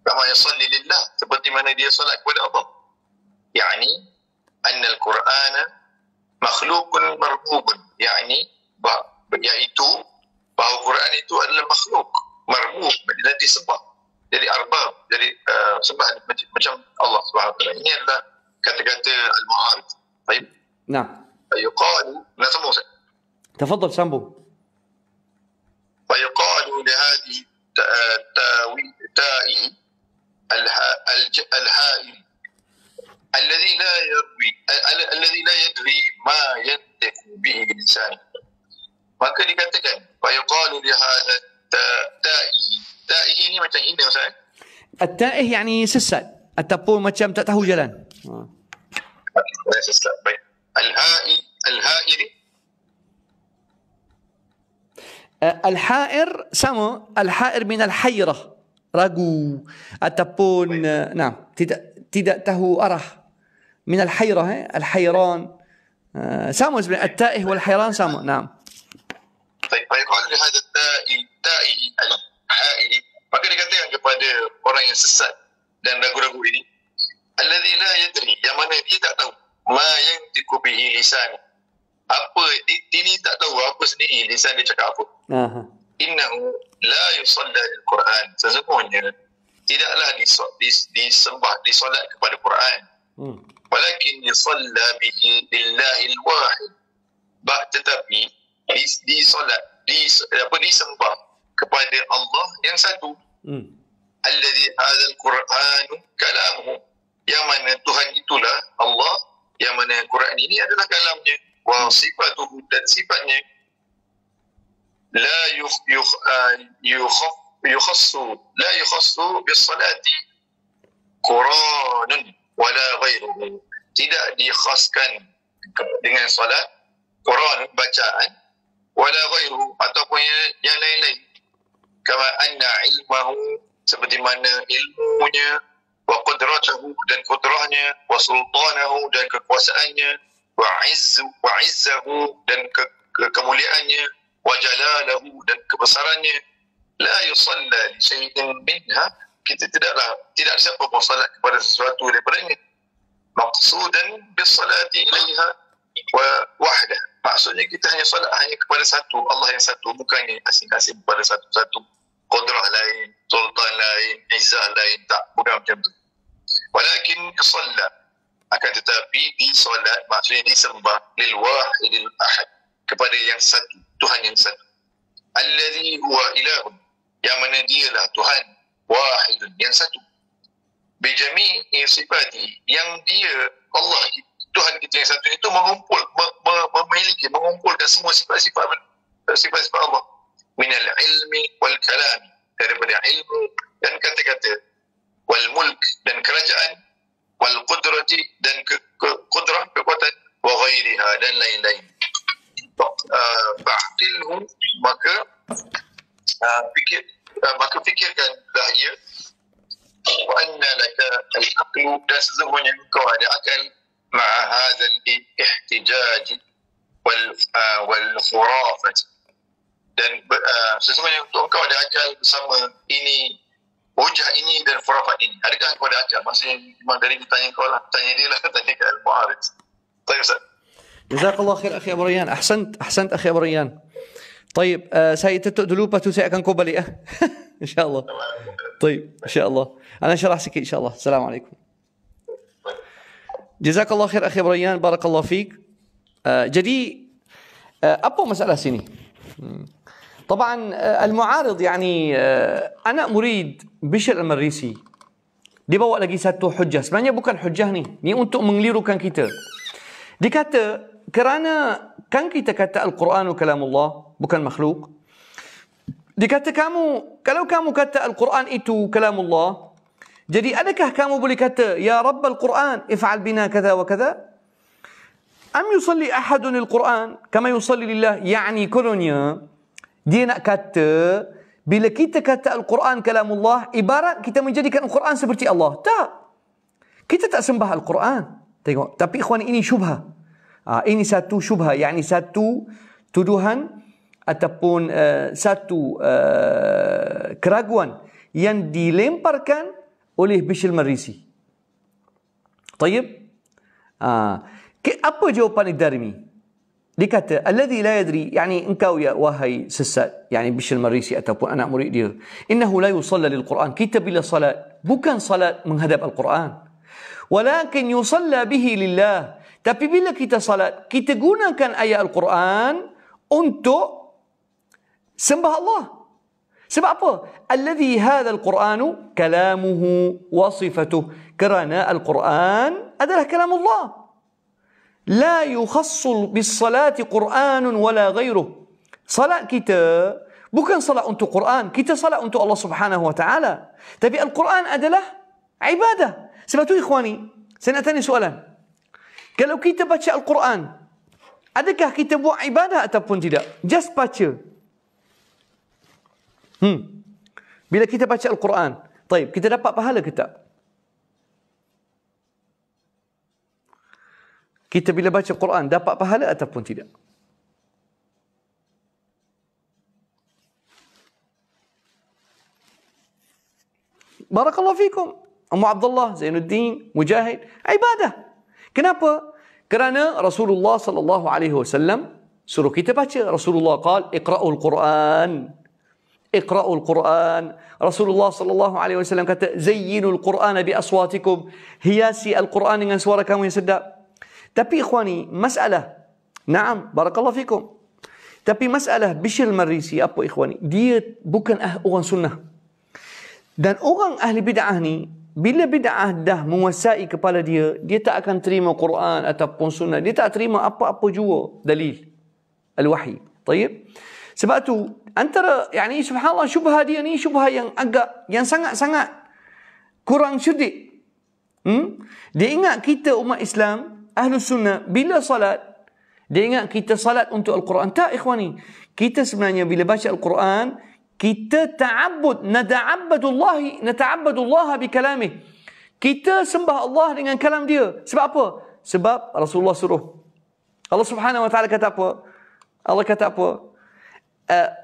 kama yusalli lillah seperti mana dia solat kepada Allah yakni anna al Quran makhlukun marbubun yakni iaitu bahawa Quran itu adalah makhluk marbub dan disebab jadi arba jadi uh, sebab macam Allah Subhanahu ini adalah kata-kata al-ma'arif طيب نعم فيقال أنا سموسة تفضل سامبو فيقال لهذه تائه الهائم الذي لا يروي الذي لا يدري ما ينطق به ما maka dikatakan فيقال لهذا التائه تائه يعني متى macam مثلا التائه يعني سسال التبور macam tak tahu jalan. الهائر أه، الحائر سامو الحائر من الحيرة راجو أتبون طيب. أه، نعم تهو أره من الحيرة الحيران أه، سامو طيب. التائه والحيران سامو نعم طيب فيقال لهذا التائه التائه الحائر ما كان يقدر يعني kepada orang yang sesat dan ragu-ragu ini Alladhi la yadri yang mana dia tak tahu ma yang dikubihi lisan apa dia, ni tak tahu apa sendiri lisan dia cakap apa uh-huh. innahu la yusalla al quran sesungguhnya tidaklah dis, disembah disolat kepada quran hmm. walakin yusalla bihi lillahi al wahid bah tetapi dis, disolat dis, apa disembah kepada Allah yang satu hmm. alladhi hadha quran kalamuhu yang mana Tuhan itulah Allah yang mana Quran ini adalah kalamnya wa sifatuhu dan sifatnya la yukh yukh uh, yukhassu la yukhassu bis salati Quranun wala ghairuhu tidak dikhaskan dengan salat Quran bacaan wala ghairu ataupun yang, yang lain-lain kama anna ilmahu seperti mana ilmunya wa qudratuhu dan kudrahnya wa sultanahu dan kekuasaannya wa izzu wa izzahu dan ke, ke, kemuliaannya wa jalalahu dan kebesarannya la yusalla li minha kita tidaklah tidak siapa pun salat kepada sesuatu daripadanya Maksudan bis salati ilaiha wa wahda maksudnya kita hanya salat hanya kepada satu Allah yang satu bukannya asing-asing kepada satu-satu kudrah lain sultan lain izah lain tak bukan macam tu walakin yusalla akan tetapi di solat maksudnya disembah lil wahidil ahad kepada yang satu Tuhan yang satu allazi huwa ilahun yang mana dialah Tuhan wahidun yang satu bi jami'i sifati yang dia Allah Tuhan kita yang satu itu mengumpul memiliki mengumpulkan semua sifat-sifat sifat-sifat Allah min al ilmi wal kalam daripada ilmu dan kata-kata wal mulk dan kerajaan wal qudrati dan ke, ke, kudrah kekuatan wa ghairiha dan lain-lain ba'tilhu uh, maka uh, fikir uh, maka fikirkan bahaya wa anna laka al-aqlu dan sesungguhnya kau ada akal ma'a hadhal ihtijaj wal uh, wal khurafat dan uh, sesungguhnya untuk kau ada akal bersama ini hujah ini dan furafat ini. Adakah kau ada ajar? masih memang Dari bertanya kau lah. Tanya dia lah. <laughs> Tanya ke Al-Mu'arif. Tanya Ustaz. Jazakallah khair akhi Abrayan. Ahsant, ahsant akhi Abrayan. Baik, uh, eh, saya tutup dulu lepas tu saya akan kembali ya. Eh. <laughs> insyaallah. Baik, insyaallah. Ana syarah sikit insyaallah. Assalamualaikum. Jazakallah khair akhi Abrayan. Barakallah fik. Eh, jadi apa masalah sini? Hmm. طبعا آه، المعارض يعني آه، انا مريد بشر المريسي دي بوا لقي ساتو حجة سبانيا بوكا الحجة هني ني انتو منغليرو كان كيتا دي كاتا آه، كرانا كان كيتا كاتا القرآن وكلام الله بوكا المخلوق دي كاتا كامو كلو كامو كاتا القرآن ايتو كلام الله جدي أدك كامو بولي كاتا يا رب القرآن افعل بنا كذا وكذا أم يصلي أحد القرآن كما يصلي لله يعني كلون Dia nak kata, bila kita kata Al-Quran kalamullah, ibarat kita menjadikan Al-Quran seperti Allah. Tak. Kita tak sembah Al-Quran. Tengok. Tapi ikhwan ini syubha. Ha, ini satu syubha. Ia ini satu tuduhan ataupun uh, satu uh, keraguan yang dilemparkan oleh Bishil Marisi. Tayyip. Ha, ah, apa jawapan Idarimi? Idarimi. ديكاتا الذي لا يدري يعني انكاويا كاوية وهي سسا يعني بش المريسي أتب أنا مريد دير إنه لا يصلى للقرآن كتب إلى صلاة بكن صلاة من هدف القرآن ولكن يصلى به لله تبي بلا كتا صلاة كتا كان أي القرآن أنت سمبه الله سبع الذي هذا القرآن كلامه وصفته كرنا القرآن هذا كلام الله لا يخص بالصلاة قرآن ولا غيره صلاة kita bukan صلاة untuk Quran kita صلاة untuk Allah subhanahu wa ta'ala tapi Al-Quran adalah ibadah sebab tu ikhwani saya nak tanya soalan kalau kita baca Al-Quran adakah kita buat ibadah ataupun tidak just baca hmm bila kita baca Al-Quran طيب kita dapat pahala ke tak kita bila baca Quran dapat pahala ataupun tidak. Barakallahu fikum. Abu Abdullah, Zainuddin, Mujahid, ibadah. Kenapa? Kerana Rasulullah sallallahu alaihi wasallam suruh kita baca. Rasulullah qal iqra'ul Quran. Iqra'ul Quran. Rasulullah sallallahu alaihi wasallam kata zayyinul Quran bi aswatikum. Hiasi al-Quran dengan suara kamu yang sedap. Tapi ikhwani, masalah. Naam, barakallah fikum. Tapi masalah Bishr Marisi apa ikhwani? Dia bukan ah, orang sunnah. Dan orang ahli bid'ah ni, bila bid'ah dah menguasai kepala dia, dia tak akan terima Quran ataupun sunnah. Dia tak terima apa-apa jua dalil. Al-Wahi. Taib? Sebab tu, antara, yani, subhanallah, syubha dia ni syubha yang agak, yang sangat-sangat kurang syudik. Hmm? Dia ingat kita umat Islam, ahlu sunnah bila salat dia ingat kita salat untuk Al-Quran. Tak ikhwani. Kita sebenarnya bila baca Al-Quran, kita ta'abbud, nata'abbadullahi, bi kalamih Kita sembah Allah dengan kalam dia. Sebab apa? Sebab Rasulullah suruh. Allah Subhanahu wa taala kata apa? Allah kata apa?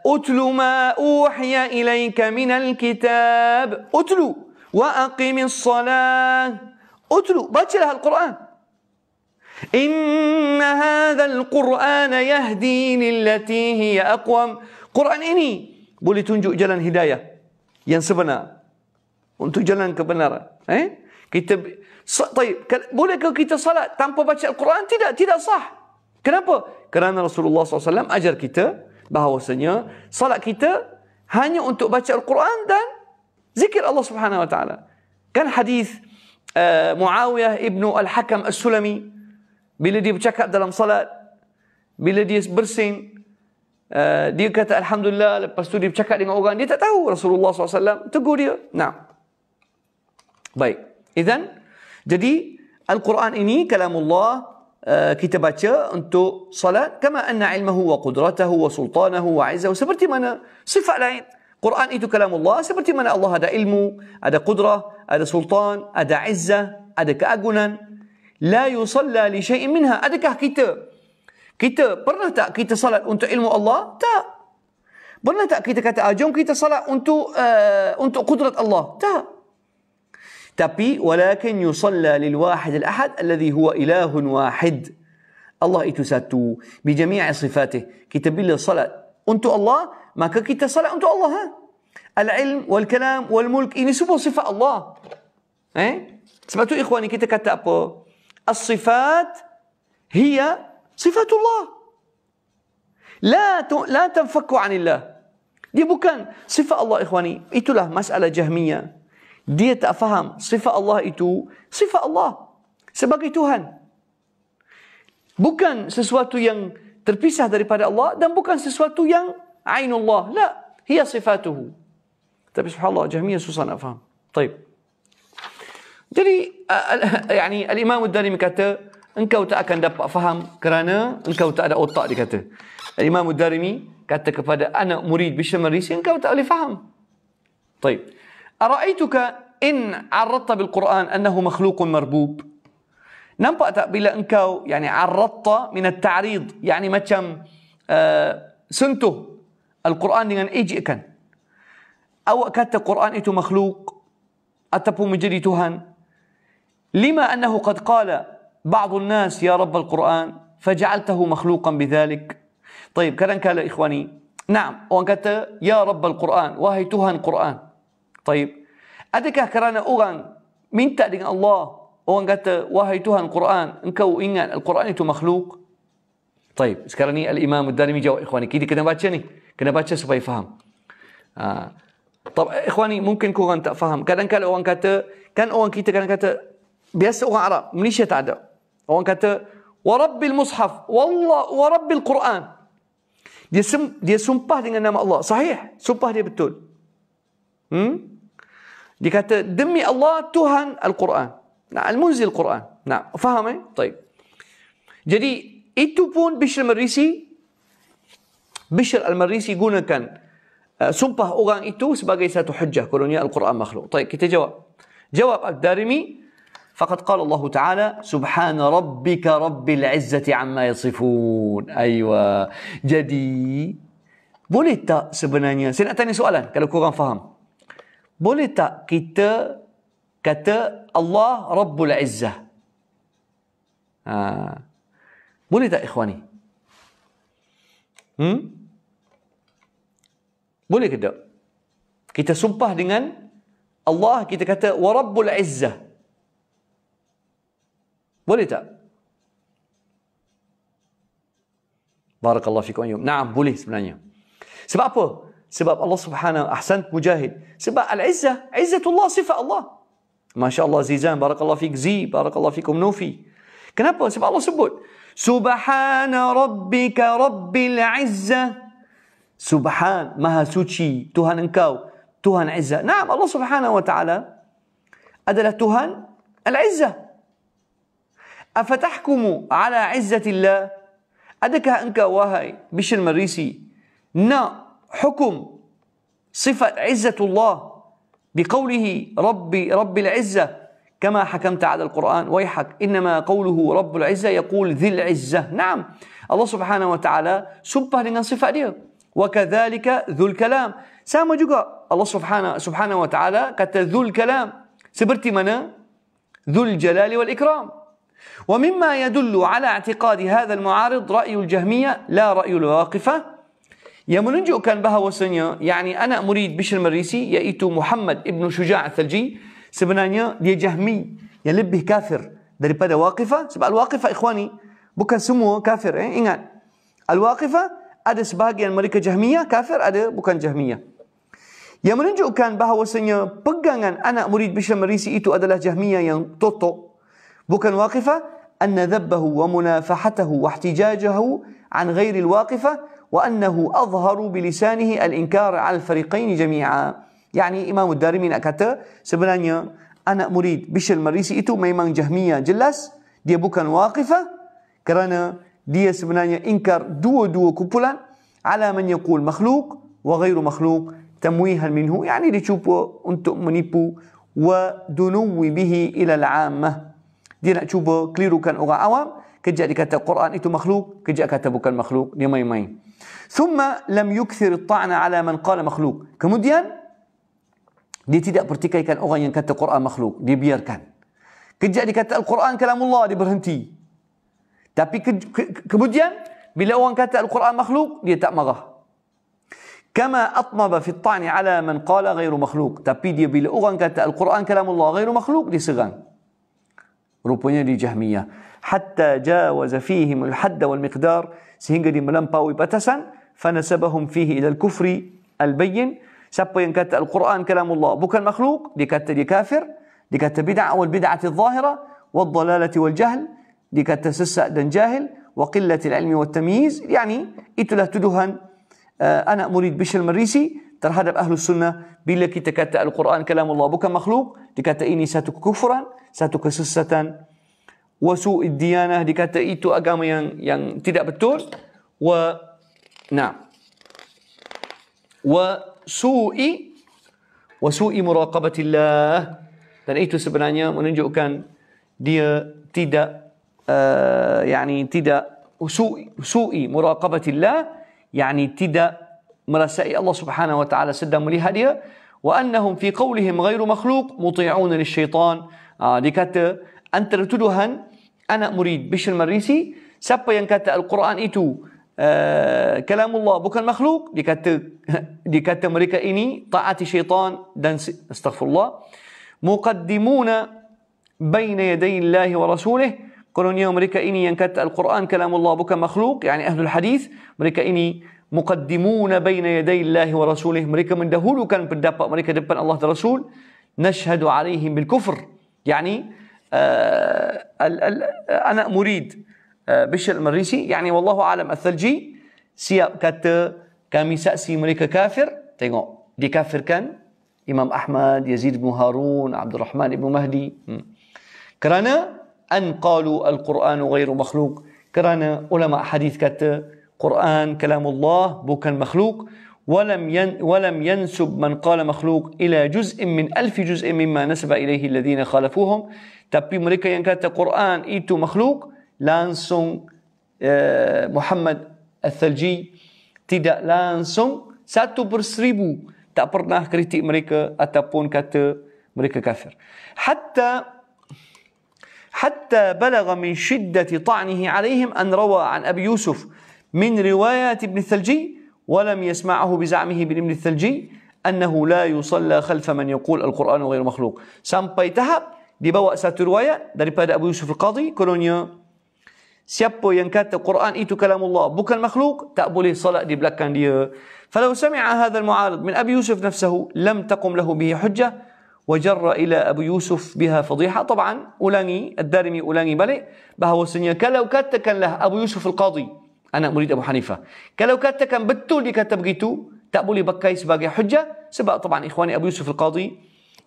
Utlu أتل ما أوحي إليك من الكتاب أتل وأقم salat Utlu bacalah Al-Quran إن هذا القرآن يهدي للتي هي أقوم Quran ini boleh tunjuk jalan hidayah yang sebenar untuk jalan kebenaran. Eh? Kita so, طيب, bolehkah kita salat tanpa baca Al-Quran? Tidak, tidak sah. Kenapa? Kerana Rasulullah SAW ajar kita bahawasanya salat kita hanya untuk baca Al-Quran dan zikir Allah Subhanahu Wa Taala. Kan hadis uh, Muawiyah ibnu Al-Hakam As-Sulami Al bila dia bercakap dalam salat, bila dia bersin, eh, dia kata Alhamdulillah, lepas tu dia bercakap dengan orang, dia tak tahu Rasulullah SAW, tegur dia. Nah. Baik. Izan, jadi Al-Quran ini kalamullah eh, kita baca untuk salat kama anna ilmahu wa qudratahu wa sultanahu wa izzahu seperti mana sifat lain Quran itu kalamullah seperti mana Allah ada ilmu ada qudrah ada sultan ada izzah ada keagungan لا يصلى لشيء منها أدكه كتاب kita pernah tak kita salat untuk ilmu Allah? Tak. Pernah tak kita kata ah, jom kita salat untuk uh, untuk kudrat Allah? Tak. Tapi walakin yusalla lil wahid al ahad alladhi huwa ilahun wahid. Allah itu satu bi jami'i sifatih. Kita bila salat untuk Allah, maka kita salat untuk Allah. Ha? Al-ilm wal kalam wal mulk ini semua sifat Allah. Eh? Sebab tu ikhwani kita kata apa? الصفات هي صفات الله لا لا تنفك عن الله دي بوكان صفة الله إخواني إتو له مسألة جهمية دي تفهم صفة الله إتو صفة الله sebagai Tuhan. Bukan sesuatu yang terpisah daripada Allah dan bukan sesuatu yang ainullah. La, hiya sifatuhu. Tapi subhanallah, jahmiyah susah nak faham. Taib. Jadi yani al-Imam Ad-Darimi kata engkau tak akan dapat faham kerana engkau tak ada otak dia kata. al Imam Ad-Darimi kata kepada anak murid Bishamarisi engkau tak boleh faham. Baik. Araituka in 'arradta bil Quran annahu makhluqun marbub. Nampak tak bila engkau yani 'arradta min at-ta'rid yani macam uh, sentuh Al-Quran dengan ejekan. Awak kata Quran itu makhluk ataupun menjadi Tuhan. لما أنه قد قال بعض الناس يا رب القرآن فجعلته مخلوقا بذلك طيب كذا قال إخواني نعم وان قلت يا رب القرآن وهي تهن القرآن طيب أدك كرانا أغان من تأدين الله وان قلت وهي تهن القرآن انكو إن القرآن تو مخلوق طيب سكرني الإمام الدارمي جاء إخواني كيدي كنا باتشاني كنا باتشا سبا يفهم آه. طب إخواني ممكن كوغان تفهم كذا قال وان كان وان كيتا كان قلت biasa orang Arab, Malaysia tak ada. Orang kata, warabbi al-mushaf, wallah warabbi al-Quran. Dia sum, dia sumpah dengan nama Allah. Sahih, sumpah dia betul. Hmm? Dia kata demi Allah Tuhan Al-Quran. Nah, Al-Munzil Al-Quran. Nah, faham eh? Baik. Jadi itu pun Bishr al-Marisi Bishr al-Marisi gunakan uh, sumpah orang itu sebagai satu hujah kononnya Al-Quran makhluk. Baik, kita jawab. Jawab Ad-Darimi, فقد قال الله تعالى سبحان ربك رب العزة عما يصفون أيوة جدي boleh tak sebenarnya saya nak tanya soalan kalau korang faham boleh tak kita kata Allah Rabbul Izzah ha. boleh tak ikhwani hmm? boleh ke tak kita sumpah dengan Allah kita kata wa Rabbul Izzah بوليتا بارك الله فيكم أيوم نعم بوليه سبنانيا سبب أبو سبب الله سبحانه أحسنت مجاهد سبب العزة عزة الله صفة الله ما شاء الله زيزان بارك الله فيك زي بارك الله فيكم نوفي كنابة سبب الله سبب سبحان ربك رب العزة سبحان ما سوتشي تهان انكاو تهان عزة نعم الله سبحانه وتعالى أدلة تهان العزة أفتحكم على عزة الله أدك أنك وهاي بش المريسي نا حكم صفة عزة الله بقوله ربي رب العزة كما حكمت على القرآن ويحك إنما قوله رب العزة يقول ذي العزة نعم الله سبحانه وتعالى سبه لنا صفة دي وكذلك ذو الكلام سام جوجا الله سبحانه سبحانه وتعالى كتب ذو الكلام سبرتي منا ذو الجلال والإكرام ومما يدل على اعتقاد هذا المعارض رأي الجهمية لا رأي الواقفة يا مننجو كان بها وسنيا يعني أنا مريد بش المريسي يأتي محمد ابن شجاع الثلجي سبنانيا دي جهمي يلبه كافر دري بدا واقفة سبع الواقفة إخواني بك سمو كافر إيه إنغان الواقفة أدس باقي المريكة جهمية كافر أدى بكان جهمية يا مننجو كان بها وسنيا بقان أنا مريد بش المريسي إيتو أدلة جهمية ين يعني توتو بكى واقفة أن ذبه ومنافحته واحتجاجه عن غير الواقفة وأنه أظهر بلسانه الإنكار على الفريقين جميعا يعني إمام الدار الدارمين أكتا سبنانيا أنا مريد بش المريسي إتو ميمان جهمية جلس دي بكى واقفة كرانا دي سبنانيا إنكار دو دو كوبولا على من يقول مخلوق وغير مخلوق تمويها منه يعني لتشوفوا أنتم منيبوا ودنو به إلى العامة dia nak cuba kelirukan orang awam kejap dia kata Quran itu makhluk kejap kata bukan makhluk dia main-main thumma lam yukthir ta'na ala man qala makhluk kemudian dia tidak pertikaikan orang yang kata Quran makhluk dia biarkan kejap dia kata al-Quran kalamullah dia berhenti tapi ke- ke- kemudian bila orang kata al-Quran makhluk dia tak marah kama atmaba fi at'ni ala man qala ghairu makhluk tapi dia bila orang kata al-Quran kalamullah ghairu makhluk dia serang rupanya di Jahmiyah hatta jawaza fihim al-hadd wal miqdar sehingga melampaui batasan fanasabahum fihi ila al-kufri al-bayyin siapa yang kata al-Quran kalamullah bukan makhluk dia kata dia kafir dia kata bid'ah wal bid'ah adh-dhahira wal dalalati wal jahl dia kata sesat dan jahil wa al ilmi wal tamyiz yani itulah tuduhan uh, anak murid Bishr al-Marisi terhadap ahlu sunnah bila kita kata Al-Quran kalam Allah bukan makhluk, dikata ini satu kekufuran, satu kesesatan. Wasu'id diyanah dikata itu agama yang yang tidak betul. Wa na'am. Wa su'i wa su'i muraqabatillah. Dan itu sebenarnya menunjukkan dia tidak uh, yani tidak su'i, su'i muraqabatillah yani tidak merasai Allah Subhanahu wa taala sedang melihat dia wa annahum fi qawlihim ghairu makhluq muti'un lisyaitan. Ha, dia kata antara tuduhan anak murid Bishr Marisi siapa yang kata al-Quran itu uh, kalamullah bukan makhluk dia kata dia kata mereka ini taati syaitan dan astagfirullah muqaddimuna baina yaday Allah wa rasulih Kononnya mereka ini yang kata Al-Quran kalamullah bukan makhluk, yani ahlul hadis, mereka ini مقدمون بين يدي الله ورسوله من mendahulukan كان mereka depan Allah الله Rasul نشهد عليهم بالكفر يعني آه، أنا مريد آه، بشر المريسي يعني والله أعلم الثلجي سياب كتا كامي سأسي مريكا كافر تيغو دي كافر كان إمام أحمد يزيد بن هارون عبد الرحمن بن مهدي كرانا أن قالوا القرآن غير مخلوق كرانا علماء حديث كتا قرآن كلام الله بوكا مخلوق ولم ولم ينسب من قال مخلوق إلى جزء من ألف جزء مما نسب إليه الذين خالفوهم تبي مريكا ينكات قرآن إيتو مخلوق لانسون محمد الثلجي تدا لانسون ساتو برسريبو تأبرنا كريتي مريكا أتابون كات مريكا كافر حتى حتى بلغ من شدة طعنه عليهم أن روى عن أبي يوسف من رواية ابن الثلجي ولم يسمعه بزعمه من ابن الثلجي أنه لا يصلى خلف من يقول القرآن غير مخلوق سامباي تهب دي satu riwayat رواية Abu Yusuf Al-Qadhi kononnya siapa yang kata Quran itu kalam Allah bukan makhluk tak صلاة دي بلاك belakang dia فلو سمع هذا المعارض من أبي يوسف نفسه لم تقم له به حجة وجر إلى أبو يوسف بها فضيحة طبعا أولاني الدارمي أولاني بلي بها وسنيا كلا وكاتا كان له أبو يوسف القاضي anak murid Abu Hanifah. Kalau katakan betul dia kata begitu, tak boleh pakai sebagai hujah sebab taban ikhwani Abu Yusuf Al-Qadhi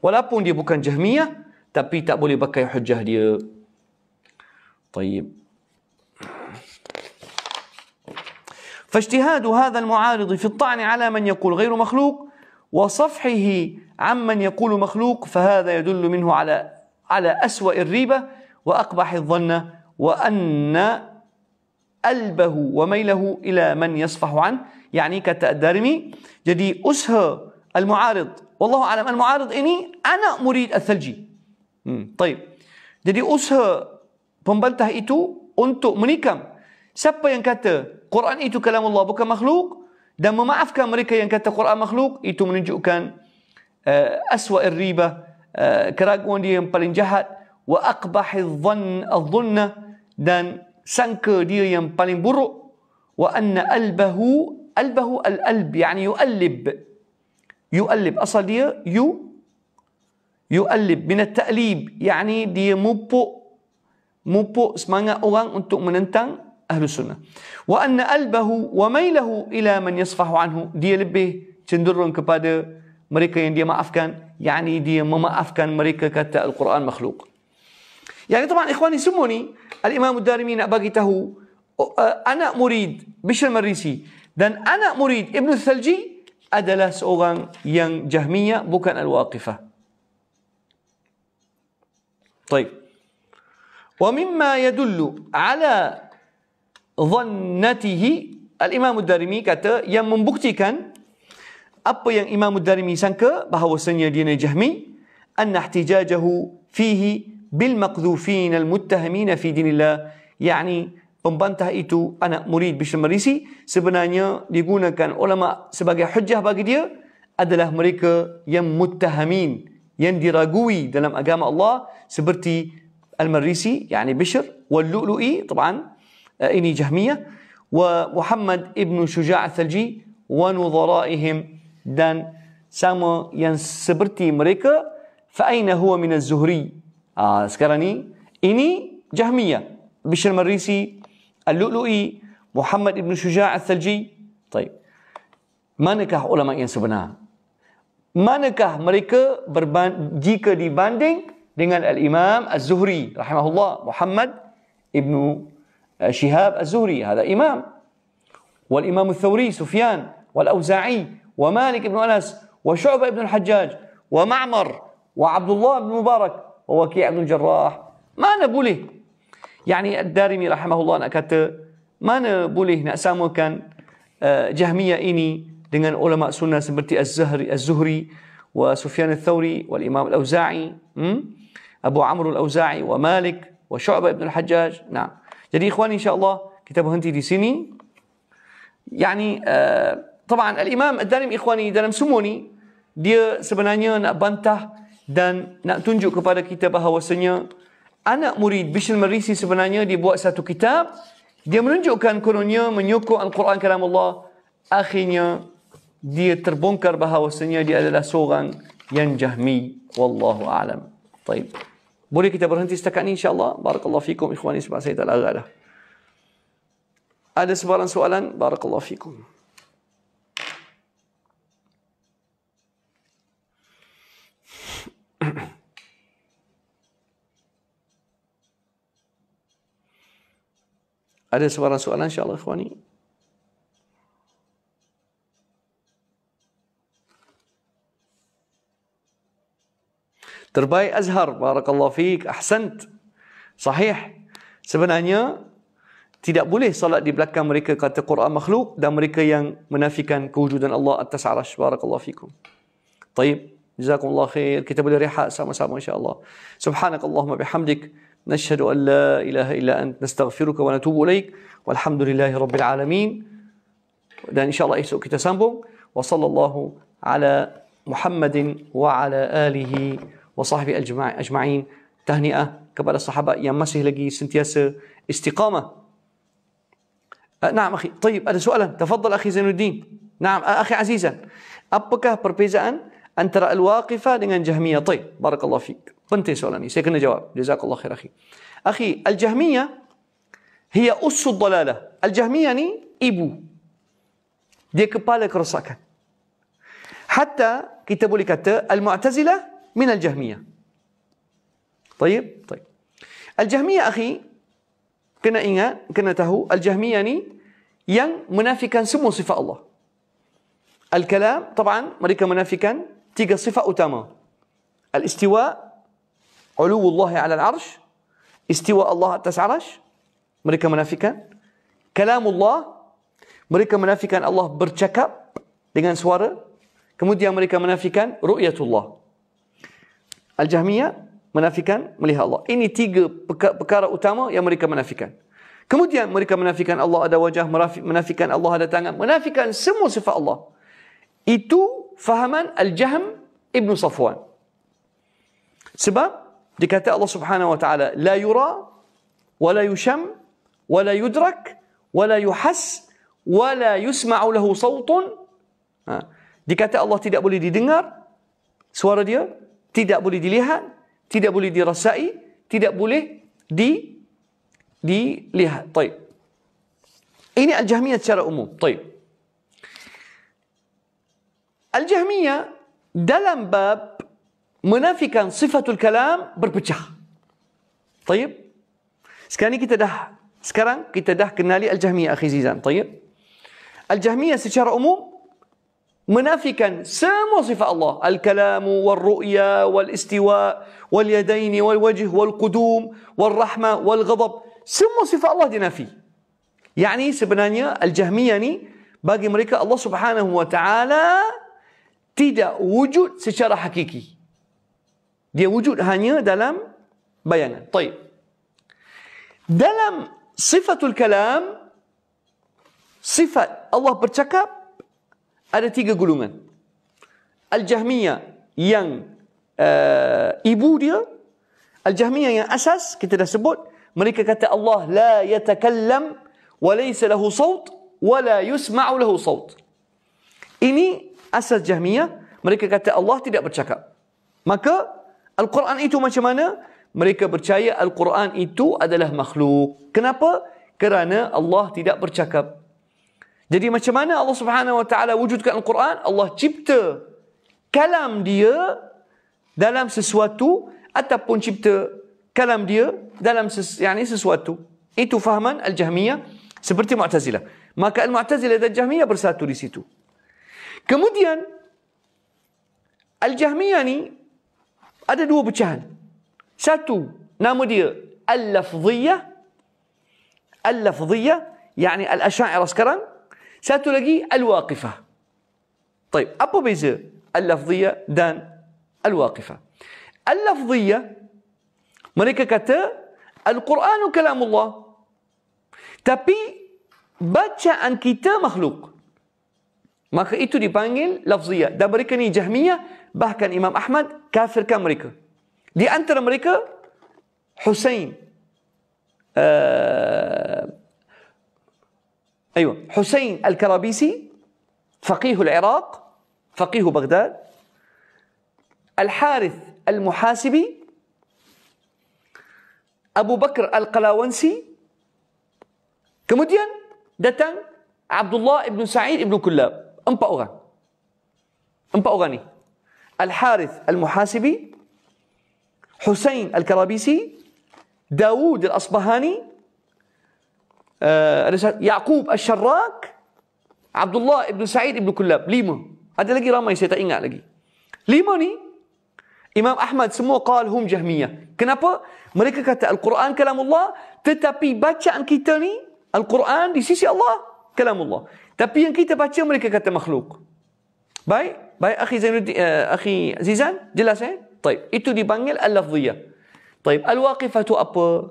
walaupun dia bukan Jahmiyah tapi tak boleh pakai hujah dia. طيب فاجتهاد هذا المعارض في الطعن على من يقول غير مخلوق وصفحه عمن يقول مخلوق فهذا يدل منه على على أسوأ الريبة وأقبح الظن وأن albahu wa mailahu ila man yasfahu an yani kata ad-darimi jadi usha al-mu'arid wallahu alam al-mu'arid ini anak murid al-thalji hmm طيب. jadi usha pembantah itu untuk menikam siapa yang kata Quran itu kalam Allah bukan makhluk dan memaafkan mereka yang kata Quran makhluk itu menunjukkan uh, eh, aswa riba uh, eh, keraguan dia yang paling jahat wa aqbah adh-dhann adh dan sangka dia yang paling buruk wa anna albahu albahu al alb yani yu'allib yu'allib asal dia yu yu'allib min at ta'lib yani dia mupuk mupuk semangat orang untuk menentang ahlus sunnah wa anna albahu wa mailahu ila man yasfahu anhu dia lebih cenderung kepada mereka yang dia maafkan yani dia memaafkan mereka kata al-Quran makhluk yang ni teman ikhwan ni semua ni Al-Imam Darimi nak bagi tahu oh, uh, Anak murid Bishr Marisi Dan anak murid Ibn Thalji Adalah seorang yang jahmiyah Bukan Al-Waqifah Baik ومما يدل على ظنته الإمام الدارمي kata yang membuktikan apa yang Imam الدارمي sangka bahawasanya dia ni jahmi أن احتجاجه فيه بالمقذوفين المتahmin fi dinillah yakni pembantah itu anak murid Bishr Marisi sebenarnya digunakan ulama sebagai hujah bagi dia adalah mereka yang muttahamin yang diragui dalam agama Allah seperti Al-Marisi yakni Bishr wal Lu'lu'i طبعا ini Jahmiyah wa Muhammad ibn Shuja' Thalji wa nudhara'ihim dan sama yang seperti mereka fa aina huwa min az-Zuhri Ah, sekarang ni ini Jahmiyah Bishr Marisi Al-Lu'lu'i Muhammad Ibn Shuja' Al-Thalji Taib Manakah ulama yang sebenar? Manakah mereka jika dibanding dengan Al-Imam Az-Zuhri Rahimahullah Muhammad Ibn eh, Shihab Az-Zuhri Hada Imam Wal-Imam Al-Thawri Sufyan Wal-Awza'i Wa Malik Ibn Anas Wa Shu'bah Ibn Al-Hajjaj Wa Ma'mar Wa Abdullah Ibn Mubarak Wakil Ibn Jarrah. Mana boleh? Yani Ad-Darimi rahimahullah nak kata, mana boleh nak samakan uh, Jahmiyah ini dengan ulama sunnah seperti Az-Zuhri, Az-Zuhri wa Sufyan Al-Thawri wal Imam Al-Auza'i, hmm? Abu Amr Al-Auza'i wa Malik wa Syu'bah Ibn Al-Hajjaj. Nah. Jadi ikhwan insya-Allah kita berhenti di sini. Yani uh, طبعا الامام الدارمي اخواني دارم سموني دي سبنانيا بنته dan nak tunjuk kepada kita bahawasanya anak murid Bishr Marisi sebenarnya dia buat satu kitab dia menunjukkan kononnya menyokong Al-Quran kalam Allah akhirnya dia terbongkar bahawasanya dia adalah seorang yang jahmi wallahu alam. Baik. Boleh kita berhenti setakat ini insya-Allah. Barakallahu fikum ikhwani sebab saya tak larat Ada sebarang soalan? Barakallahu fikum. <clears throat> Ada sebarang soalan insyaAllah khuani? Terbaik Azhar, Barakallah Fik, Ahsant. Sahih. Sebenarnya, tidak boleh salat di belakang mereka kata Quran makhluk dan mereka yang menafikan kewujudan Allah atas arash. Barakallah Fikum. Taib. جزاكم الله خير كتاب لي ريحاء سامة سامة إن شاء الله سبحانك اللهم بحمدك نشهد أن لا إله إلا أنت نستغفرك ونتوب إليك والحمد لله رب العالمين ده إن شاء الله إيسو كتاب وصلى الله على محمد وعلى آله وصحبه أجمعين تهنئة كبار الصحابة يمسه لقي سنتياس استقامة نعم أخي طيب هذا سؤالا تفضل أخي زين الدين نعم أخي عزيزا أبكى أبكه أن antara al-waqifah dengan Jahmiyah. Baik, barakallahu fiik. Penting soalan ini. Saya kena jawab. Jazakallah khair akhi. Akhi, al-Jahmiyah hiya usul dalalah. Al-Jahmiyah ni ibu. Dia kepala kerusakan. Hatta kita boleh kata al-Mu'tazilah min al-Jahmiyah. Baik, baik. Al-Jahmiyah akhi kena ingat, kena tahu al-Jahmiyah ni yang menafikan semua sifat Allah. Al-kalam, طبعا mereka menafikan tiga sifat utama. Al-istiwa, Allah ala al-arsh, istiwa Allah atas arsh, mereka menafikan. Allah, mereka menafikan Allah bercakap dengan suara. Kemudian mereka menafikan ru'yatullah. Al-Jahmiyah menafikan melihat Allah. Ini tiga perkara utama yang mereka menafikan. Kemudian mereka menafikan Allah ada wajah, menafikan Allah ada tangan, menafikan semua sifat Allah. Itu فهما الجهم ابن صفوان سبب لكاتا الله سبحانه وتعالى لا يرى ولا يشم ولا يدرك ولا يحس ولا يسمع له صوت لكاتا الله تدأ بولي دي دنجر سوارة دي تدأ بولي دي لها تدأ بولي دي رسائي تدأ بولي دي دي لها طيب إني الجهمية ترى أمم طيب الجهمية دلم باب منافكا صفة الكلام بربتشخ طيب سكاني كي تدح سكران كي تدح كنالي الجهمية أخي زيزان طيب الجهمية سيشار أموم منافكا سامو صفة الله الكلام والرؤيا والاستواء واليدين والوجه والقدوم والرحمة والغضب سم صفة الله دينا فيه يعني سبنانيا الجهمية باقي مريكا الله سبحانه وتعالى tidak wujud secara hakiki. Dia wujud hanya dalam bayangan. Baik. Dalam sifatul kalam, sifat Allah bercakap ada tiga gulungan. Al-Jahmiyah yang uh, ibu dia, Al-Jahmiyah yang asas kita dah sebut, mereka kata Allah la yatakallam wa laysa lahu sawt wa la yusma'u lahu sawt. Ini asas jahmiyah, mereka kata Allah tidak bercakap. Maka Al-Quran itu macam mana? Mereka percaya Al-Quran itu adalah makhluk. Kenapa? Kerana Allah tidak bercakap. Jadi macam mana Allah Subhanahu Wa Taala wujudkan Al-Quran? Allah cipta kalam dia dalam sesuatu ataupun cipta kalam dia dalam ses, yani sesuatu. Itu fahaman Al-Jahmiyah seperti Mu'tazilah. Maka Al-Mu'tazilah dan Jahmiyah bersatu di situ. Kemudian Al-Jahmiyah ni ada dua pecahan. Satu, nama dia Al-Lafziyah. Al-Lafziyah, yakni al asyariyah sekarang. Satu lagi Al-Waqifah. Baik, apa beza Al-Lafziyah dan Al-Waqifah? Al-Lafziyah, mereka kata Al-Quran kalamullah. Tapi bacaan kita makhluk. Maka itu dipanggil lafziyah. Dan mereka ni Jahmiyah, bahkan Imam Ahmad kafirkan mereka. Di antara mereka Hussein. Uh, ayo, Hussein al ايوه حسين Iraq, فقيه Baghdad, Al-Harith Al-Muhasibi, Abu Bakr Al-Qalawansi kemudian datang Abdullah ibn Sa'id ibn Kullab أم أغان أم أغاني الحارث المحاسبي حسين الكرابيسي داوود الأصبهاني آه يعقوب الشراك عبد الله بن سعيد بن كلاب ليما هذا لقي رامي سيتأينا لقي ليماني إمام أحمد سموه قال هم جهمية kenapa mereka kata القرآن كلام الله Allah tetapi bacaan kita ni Al-Quran di sisi Tapi yang kita baca mereka kata makhluk. Baik, baik akhi Zainuddin, uh, akhi Zizan, jelas eh? Baik, itu dipanggil al-lafziyah. Baik, al-waqifah tu apa?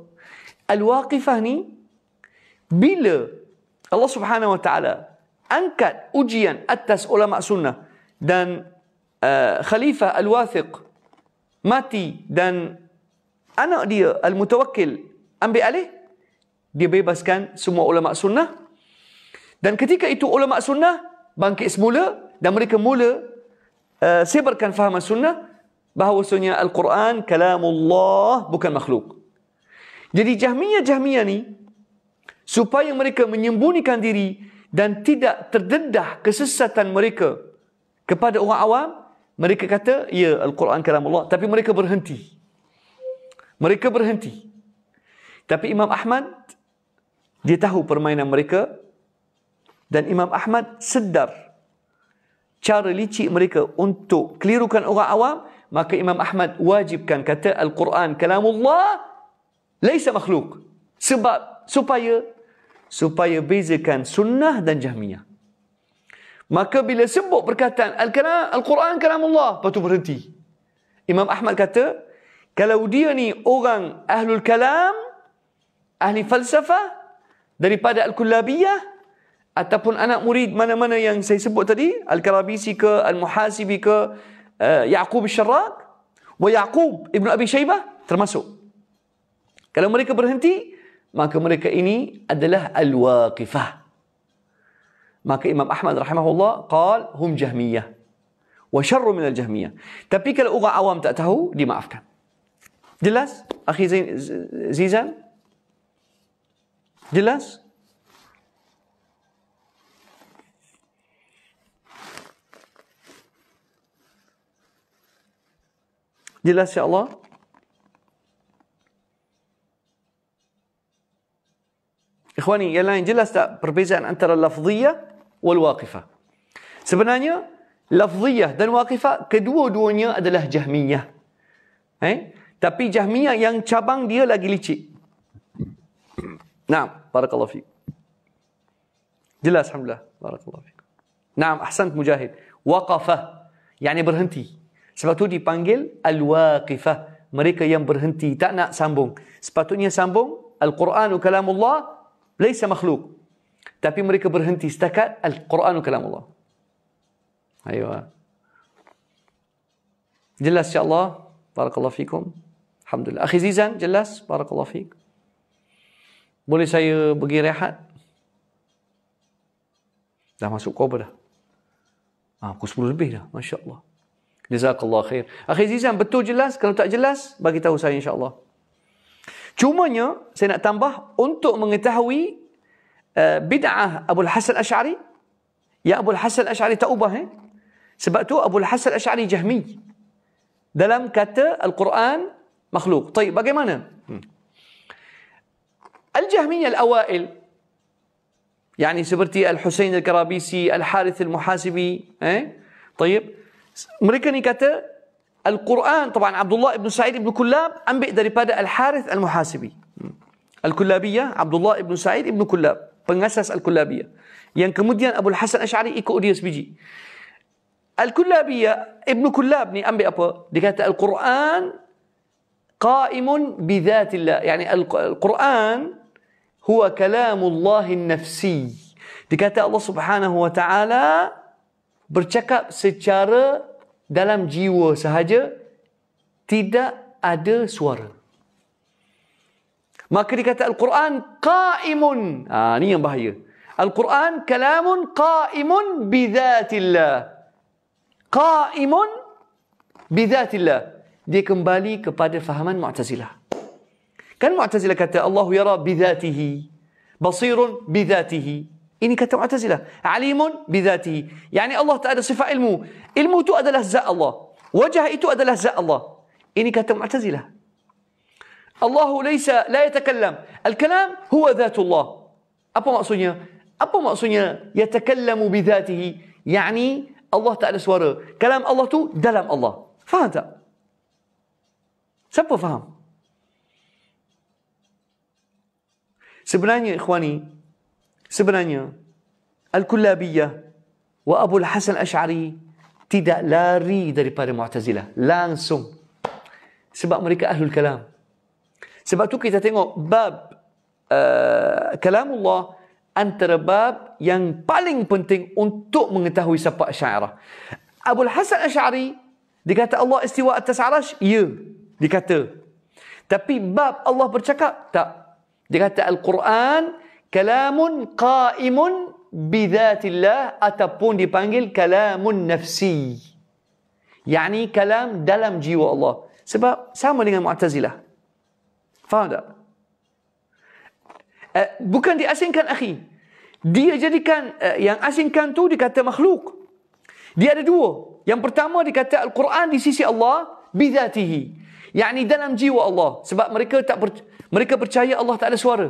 Al-waqifah ni bila Allah Subhanahu wa taala angkat ujian atas ulama sunnah dan uh, khalifah al-wathiq mati dan anak dia al-mutawakkil ambil alih dia bebaskan semua ulama sunnah dan ketika itu ulama sunnah bangkit semula dan mereka mula uh, sebarkan faham sunnah bahawa bahawasanya Al-Quran kalamullah bukan makhluk. Jadi jahmiah-jahmiah ni supaya mereka menyembunyikan diri dan tidak terdedah kesesatan mereka kepada orang awam, mereka kata, ya Al-Quran kalamullah. Tapi mereka berhenti. Mereka berhenti. Tapi Imam Ahmad, dia tahu permainan mereka dan Imam Ahmad sedar cara licik mereka untuk kelirukan orang awam, maka Imam Ahmad wajibkan kata Al-Quran kalamullah laisa makhluk. Sebab supaya supaya bezakan sunnah dan jahmiyah. Maka bila sebut perkataan Al-Quran Al-Quran kalamullah, lepas tu berhenti. Imam Ahmad kata, kalau dia ni orang ahlul kalam, ahli falsafah, daripada Al-Kullabiyah, ataupun anak murid mana-mana yang saya sebut tadi al-karabisi ke al-muhasibi ke uh, yaqub syarrak wa yaqub ibnu abi syaibah termasuk kalau mereka berhenti maka mereka ini adalah al-waqifah maka imam ahmad rahimahullah qal hum jahmiyah wa syarru min al-jahmiyah tapi kalau orang awam tak tahu dimaafkan jelas akhi zizan jelas Dis-la, c'est Allah. Ikhwani, yang lain jelas tak perbezaan antara lafziyah wal waqifah? Sebenarnya, lafziyah dan waqifah kedua-duanya adalah jahmiyah. Eh? Tapi jahmiyah yang cabang dia lagi licik. Naam, barakallahu fiik. Jelas, alhamdulillah. Barakallahu fiik. Naam, ahsant mujahid. Waqafah, yani berhenti. Sebab tu dipanggil al-waqifah. Mereka yang berhenti, tak nak sambung. Sepatutnya sambung, Al-Quranu kalamullah, leysa makhluk. Tapi mereka berhenti setakat Al-Quranu kalamullah. Ayo. Jelas Allah Barakallahu fikum. Alhamdulillah. Akhir Zizan, jelas. Barakallahu fik. Boleh saya pergi rehat? Dah masuk kau dah? ha, ah, aku sepuluh lebih dah. Masya Allah. Jazakallah khair. Akhir Zizan, betul jelas? Kalau tak jelas, bagi tahu saya insya-Allah. Cumanya, saya nak tambah untuk mengetahui uh, bid'ah Abu Hasan Ash'ari. Ya Abu Hasan Ash'ari tak ubah eh. Sebab tu Abu Hasan Ash'ari Jahmi. Dalam kata Al-Quran makhluk. Baik, bagaimana? Hmm. Al-Jahmiyah al-awail يعني seperti Al-Husain Al-Karabisi, Al-Harith Al-Muhasibi, eh? طيب mereka ni kata Al-Quran طبعا عبد الله بن سعيد بن كلاب ambil daripada Al-Harith Al-Muhasibi. al عبد الله بن سعيد بن كلاب, pengasas Al-Kullabiyah. Yang kemudian Abu Hasan Ash'ari ikut dia sebiji. Al-Kullabiyah Ibn Kullab ni ambil apa? Dia kata Al-Quran قائم بذات الله يعني Al-Quran كلام الله النفسي Dia kata Allah Subhanahu wa taala bercakap secara dalam jiwa sahaja tidak ada suara. Maka dikata Al-Quran qaimun. Ha, ni yang bahaya. Al-Quran kalamun qaimun bidhatillah. Qaimun bidhatillah. Dia kembali kepada fahaman Mu'tazilah. Kan Mu'tazilah kata Allahu yara bidhatihi. Basirun bidhatihi. ini kata Mu'tazilah. Alimun bidhati. Yani Allah tak ada sifat ilmu. Ilmu itu adalah zat Allah. Wajah itu adalah zat Allah. Ini kata Mu'tazilah. Allah laysa la yatakallam. Al-kalam huwa dhatullah. Apa maksudnya? Apa maksudnya yatakallamu bidhatihi? Yani Allah tak ada suara. Kalam Allah tu dalam Allah. Faham tak? Siapa faham? Sebenarnya ikhwani, Sebenarnya Al-Kullabiyah wa Abu Hasan Ash'ari tidak lari daripada Mu'tazilah. Langsung. Sebab mereka ahlul kalam. Sebab tu kita tengok bab uh, kalamullah antara bab yang paling penting untuk mengetahui siapa Ash'ara. Abu Hasan Ash'ari dikata Allah istiwa atas arash? Ya. Dikata. Tapi bab Allah bercakap? Tak. Dia kata Al-Quran kalamun qaimun bidatillah ataupun dipanggil kalamun nafsi. Yani kalam dalam jiwa Allah. Sebab sama dengan Mu'tazilah. Faham tak? Uh, bukan diasingkan akhi. Dia jadikan uh, yang asingkan tu dikata makhluk. Dia ada dua. Yang pertama dikata Al-Quran di sisi Allah bidatihi. Yani dalam jiwa Allah. Sebab mereka tak per- mereka percaya Allah tak ada suara.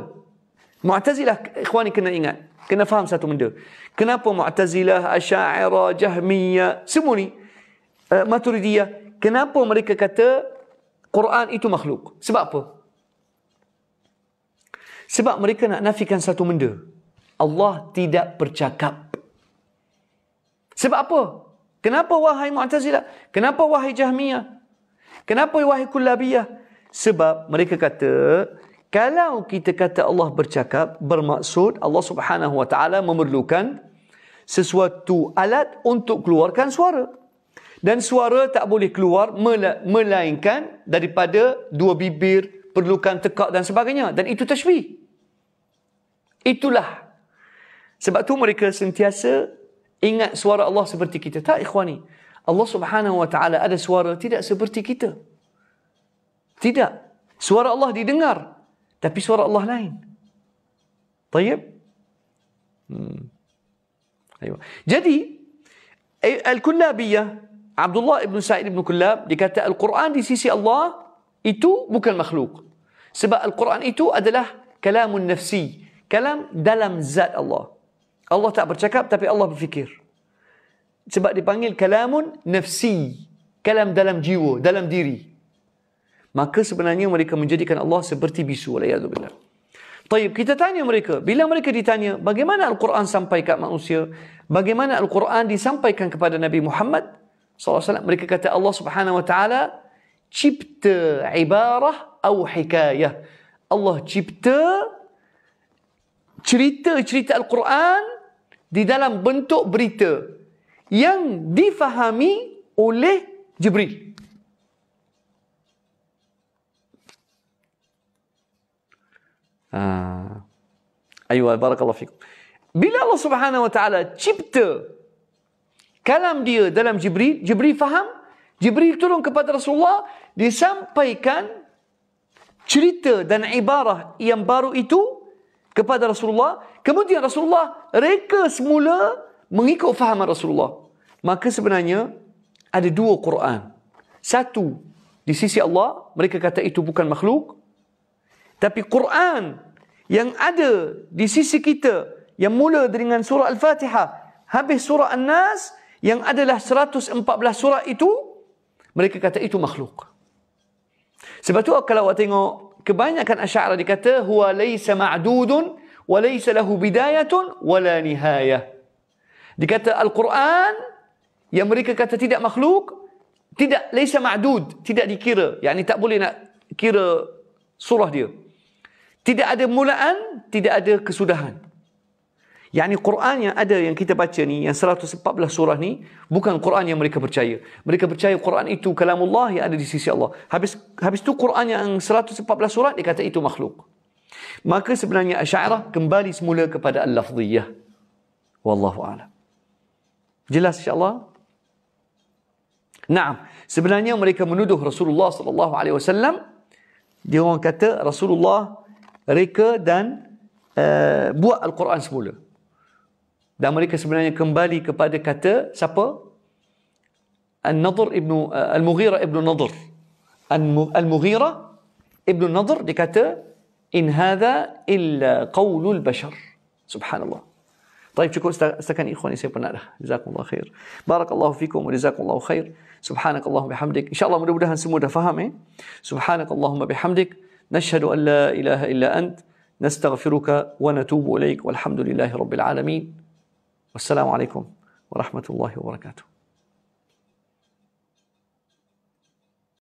Mu'tazilah, ikhwani kena ingat. Kena faham satu benda. Kenapa Mu'tazilah, Asyairah, Jahmiyah, semua ni, uh, Maturidiyah, kenapa mereka kata Quran itu makhluk? Sebab apa? Sebab mereka nak nafikan satu benda. Allah tidak bercakap. Sebab apa? Kenapa wahai Mu'tazilah? Kenapa wahai Jahmiyah? Kenapa wahai Kullabiyah? Sebab mereka kata kalau kita kata Allah bercakap, bermaksud Allah Subhanahu Wa Taala memerlukan sesuatu alat untuk keluarkan suara. Dan suara tak boleh keluar melainkan daripada dua bibir, perlukan tekak dan sebagainya. Dan itu tashbih. Itulah. Sebab tu mereka sentiasa ingat suara Allah seperti kita. Tak ikhwani. Allah subhanahu wa ta'ala ada suara tidak seperti kita. Tidak. Suara Allah didengar tapi suara Allah lain. Tayyib? Hmm. Jadi, eh, Al-Kullabiyah, Abdullah ibn Sa'id ibn Kullab, dia kata Al-Quran di sisi Allah, itu bukan makhluk. Sebab Al-Quran itu adalah kalamun nafsi. Kalam dalam zat Allah. Allah tak bercakap, tapi Allah berfikir. Sebab dipanggil kalamun nafsi. Kalam dalam jiwa, dalam diri maka sebenarnya mereka menjadikan Allah seperti bisu alayadzubillah. Tayyib, kita tanya mereka. Bila mereka ditanya, bagaimana Al-Quran sampai ke manusia? Bagaimana Al-Quran disampaikan kepada Nabi Muhammad? SAW, mereka kata Allah subhanahu wa ta'ala, cipta ibarah atau hikayah. Allah cipta cerita-cerita Al-Quran di dalam bentuk berita yang difahami oleh Jibril. Ah. Ayuh, barakallah fikum. Bila Allah Subhanahu wa taala cipta kalam dia dalam Jibril, Jibril faham? Jibril turun kepada Rasulullah disampaikan cerita dan ibarah yang baru itu kepada Rasulullah. Kemudian Rasulullah reka semula mengikut fahaman Rasulullah. Maka sebenarnya ada dua Quran. Satu di sisi Allah, mereka kata itu bukan makhluk. Tapi Quran yang ada di sisi kita yang mula dengan surah Al-Fatihah habis surah An-Nas yang adalah 114 surah itu mereka kata itu makhluk. Sebab tu kalau awak tengok kebanyakan asyara dikata huwa laysa ma'dudun wa laysa lahu bidayatun wala nihaya. Dikata Al-Quran yang mereka kata tidak makhluk tidak laysa ma'dud tidak dikira yakni tak boleh nak kira surah dia. Tidak ada mulaan, tidak ada kesudahan. Yang ini Quran yang ada yang kita baca ni, yang 114 surah ni, bukan Quran yang mereka percaya. Mereka percaya Quran itu kalamullah yang ada di sisi Allah. Habis habis tu Quran yang 114 surah, dia kata itu makhluk. Maka sebenarnya Asyairah kembali semula kepada Al-Lafziyah. Wallahu a'lam. Jelas insya-Allah? Naam. Sebenarnya mereka menuduh Rasulullah sallallahu alaihi wasallam dia orang kata Rasulullah reka dan uh, buat Al-Quran semula. Dan mereka sebenarnya kembali kepada kata siapa? Al-Nadr ibn uh, eh, Al-Mughira ibn Nadr. Al-Mughira ibn Nadr dikata in hadha illa qaulul bashar. Subhanallah. طيب شكرا استكن اخواني سيبنا له جزاكم الله خير بارك الله فيكم وجزاكم الله خير سبحانك اللهم بحمدك ان شاء الله مدبودها سمودها فهمي سبحانك اللهم بحمدك نشهد أن لا إله إلا أنت نستغفرك ونتوب إليك والحمد لله رب العالمين والسلام عليكم ورحمة الله وبركاته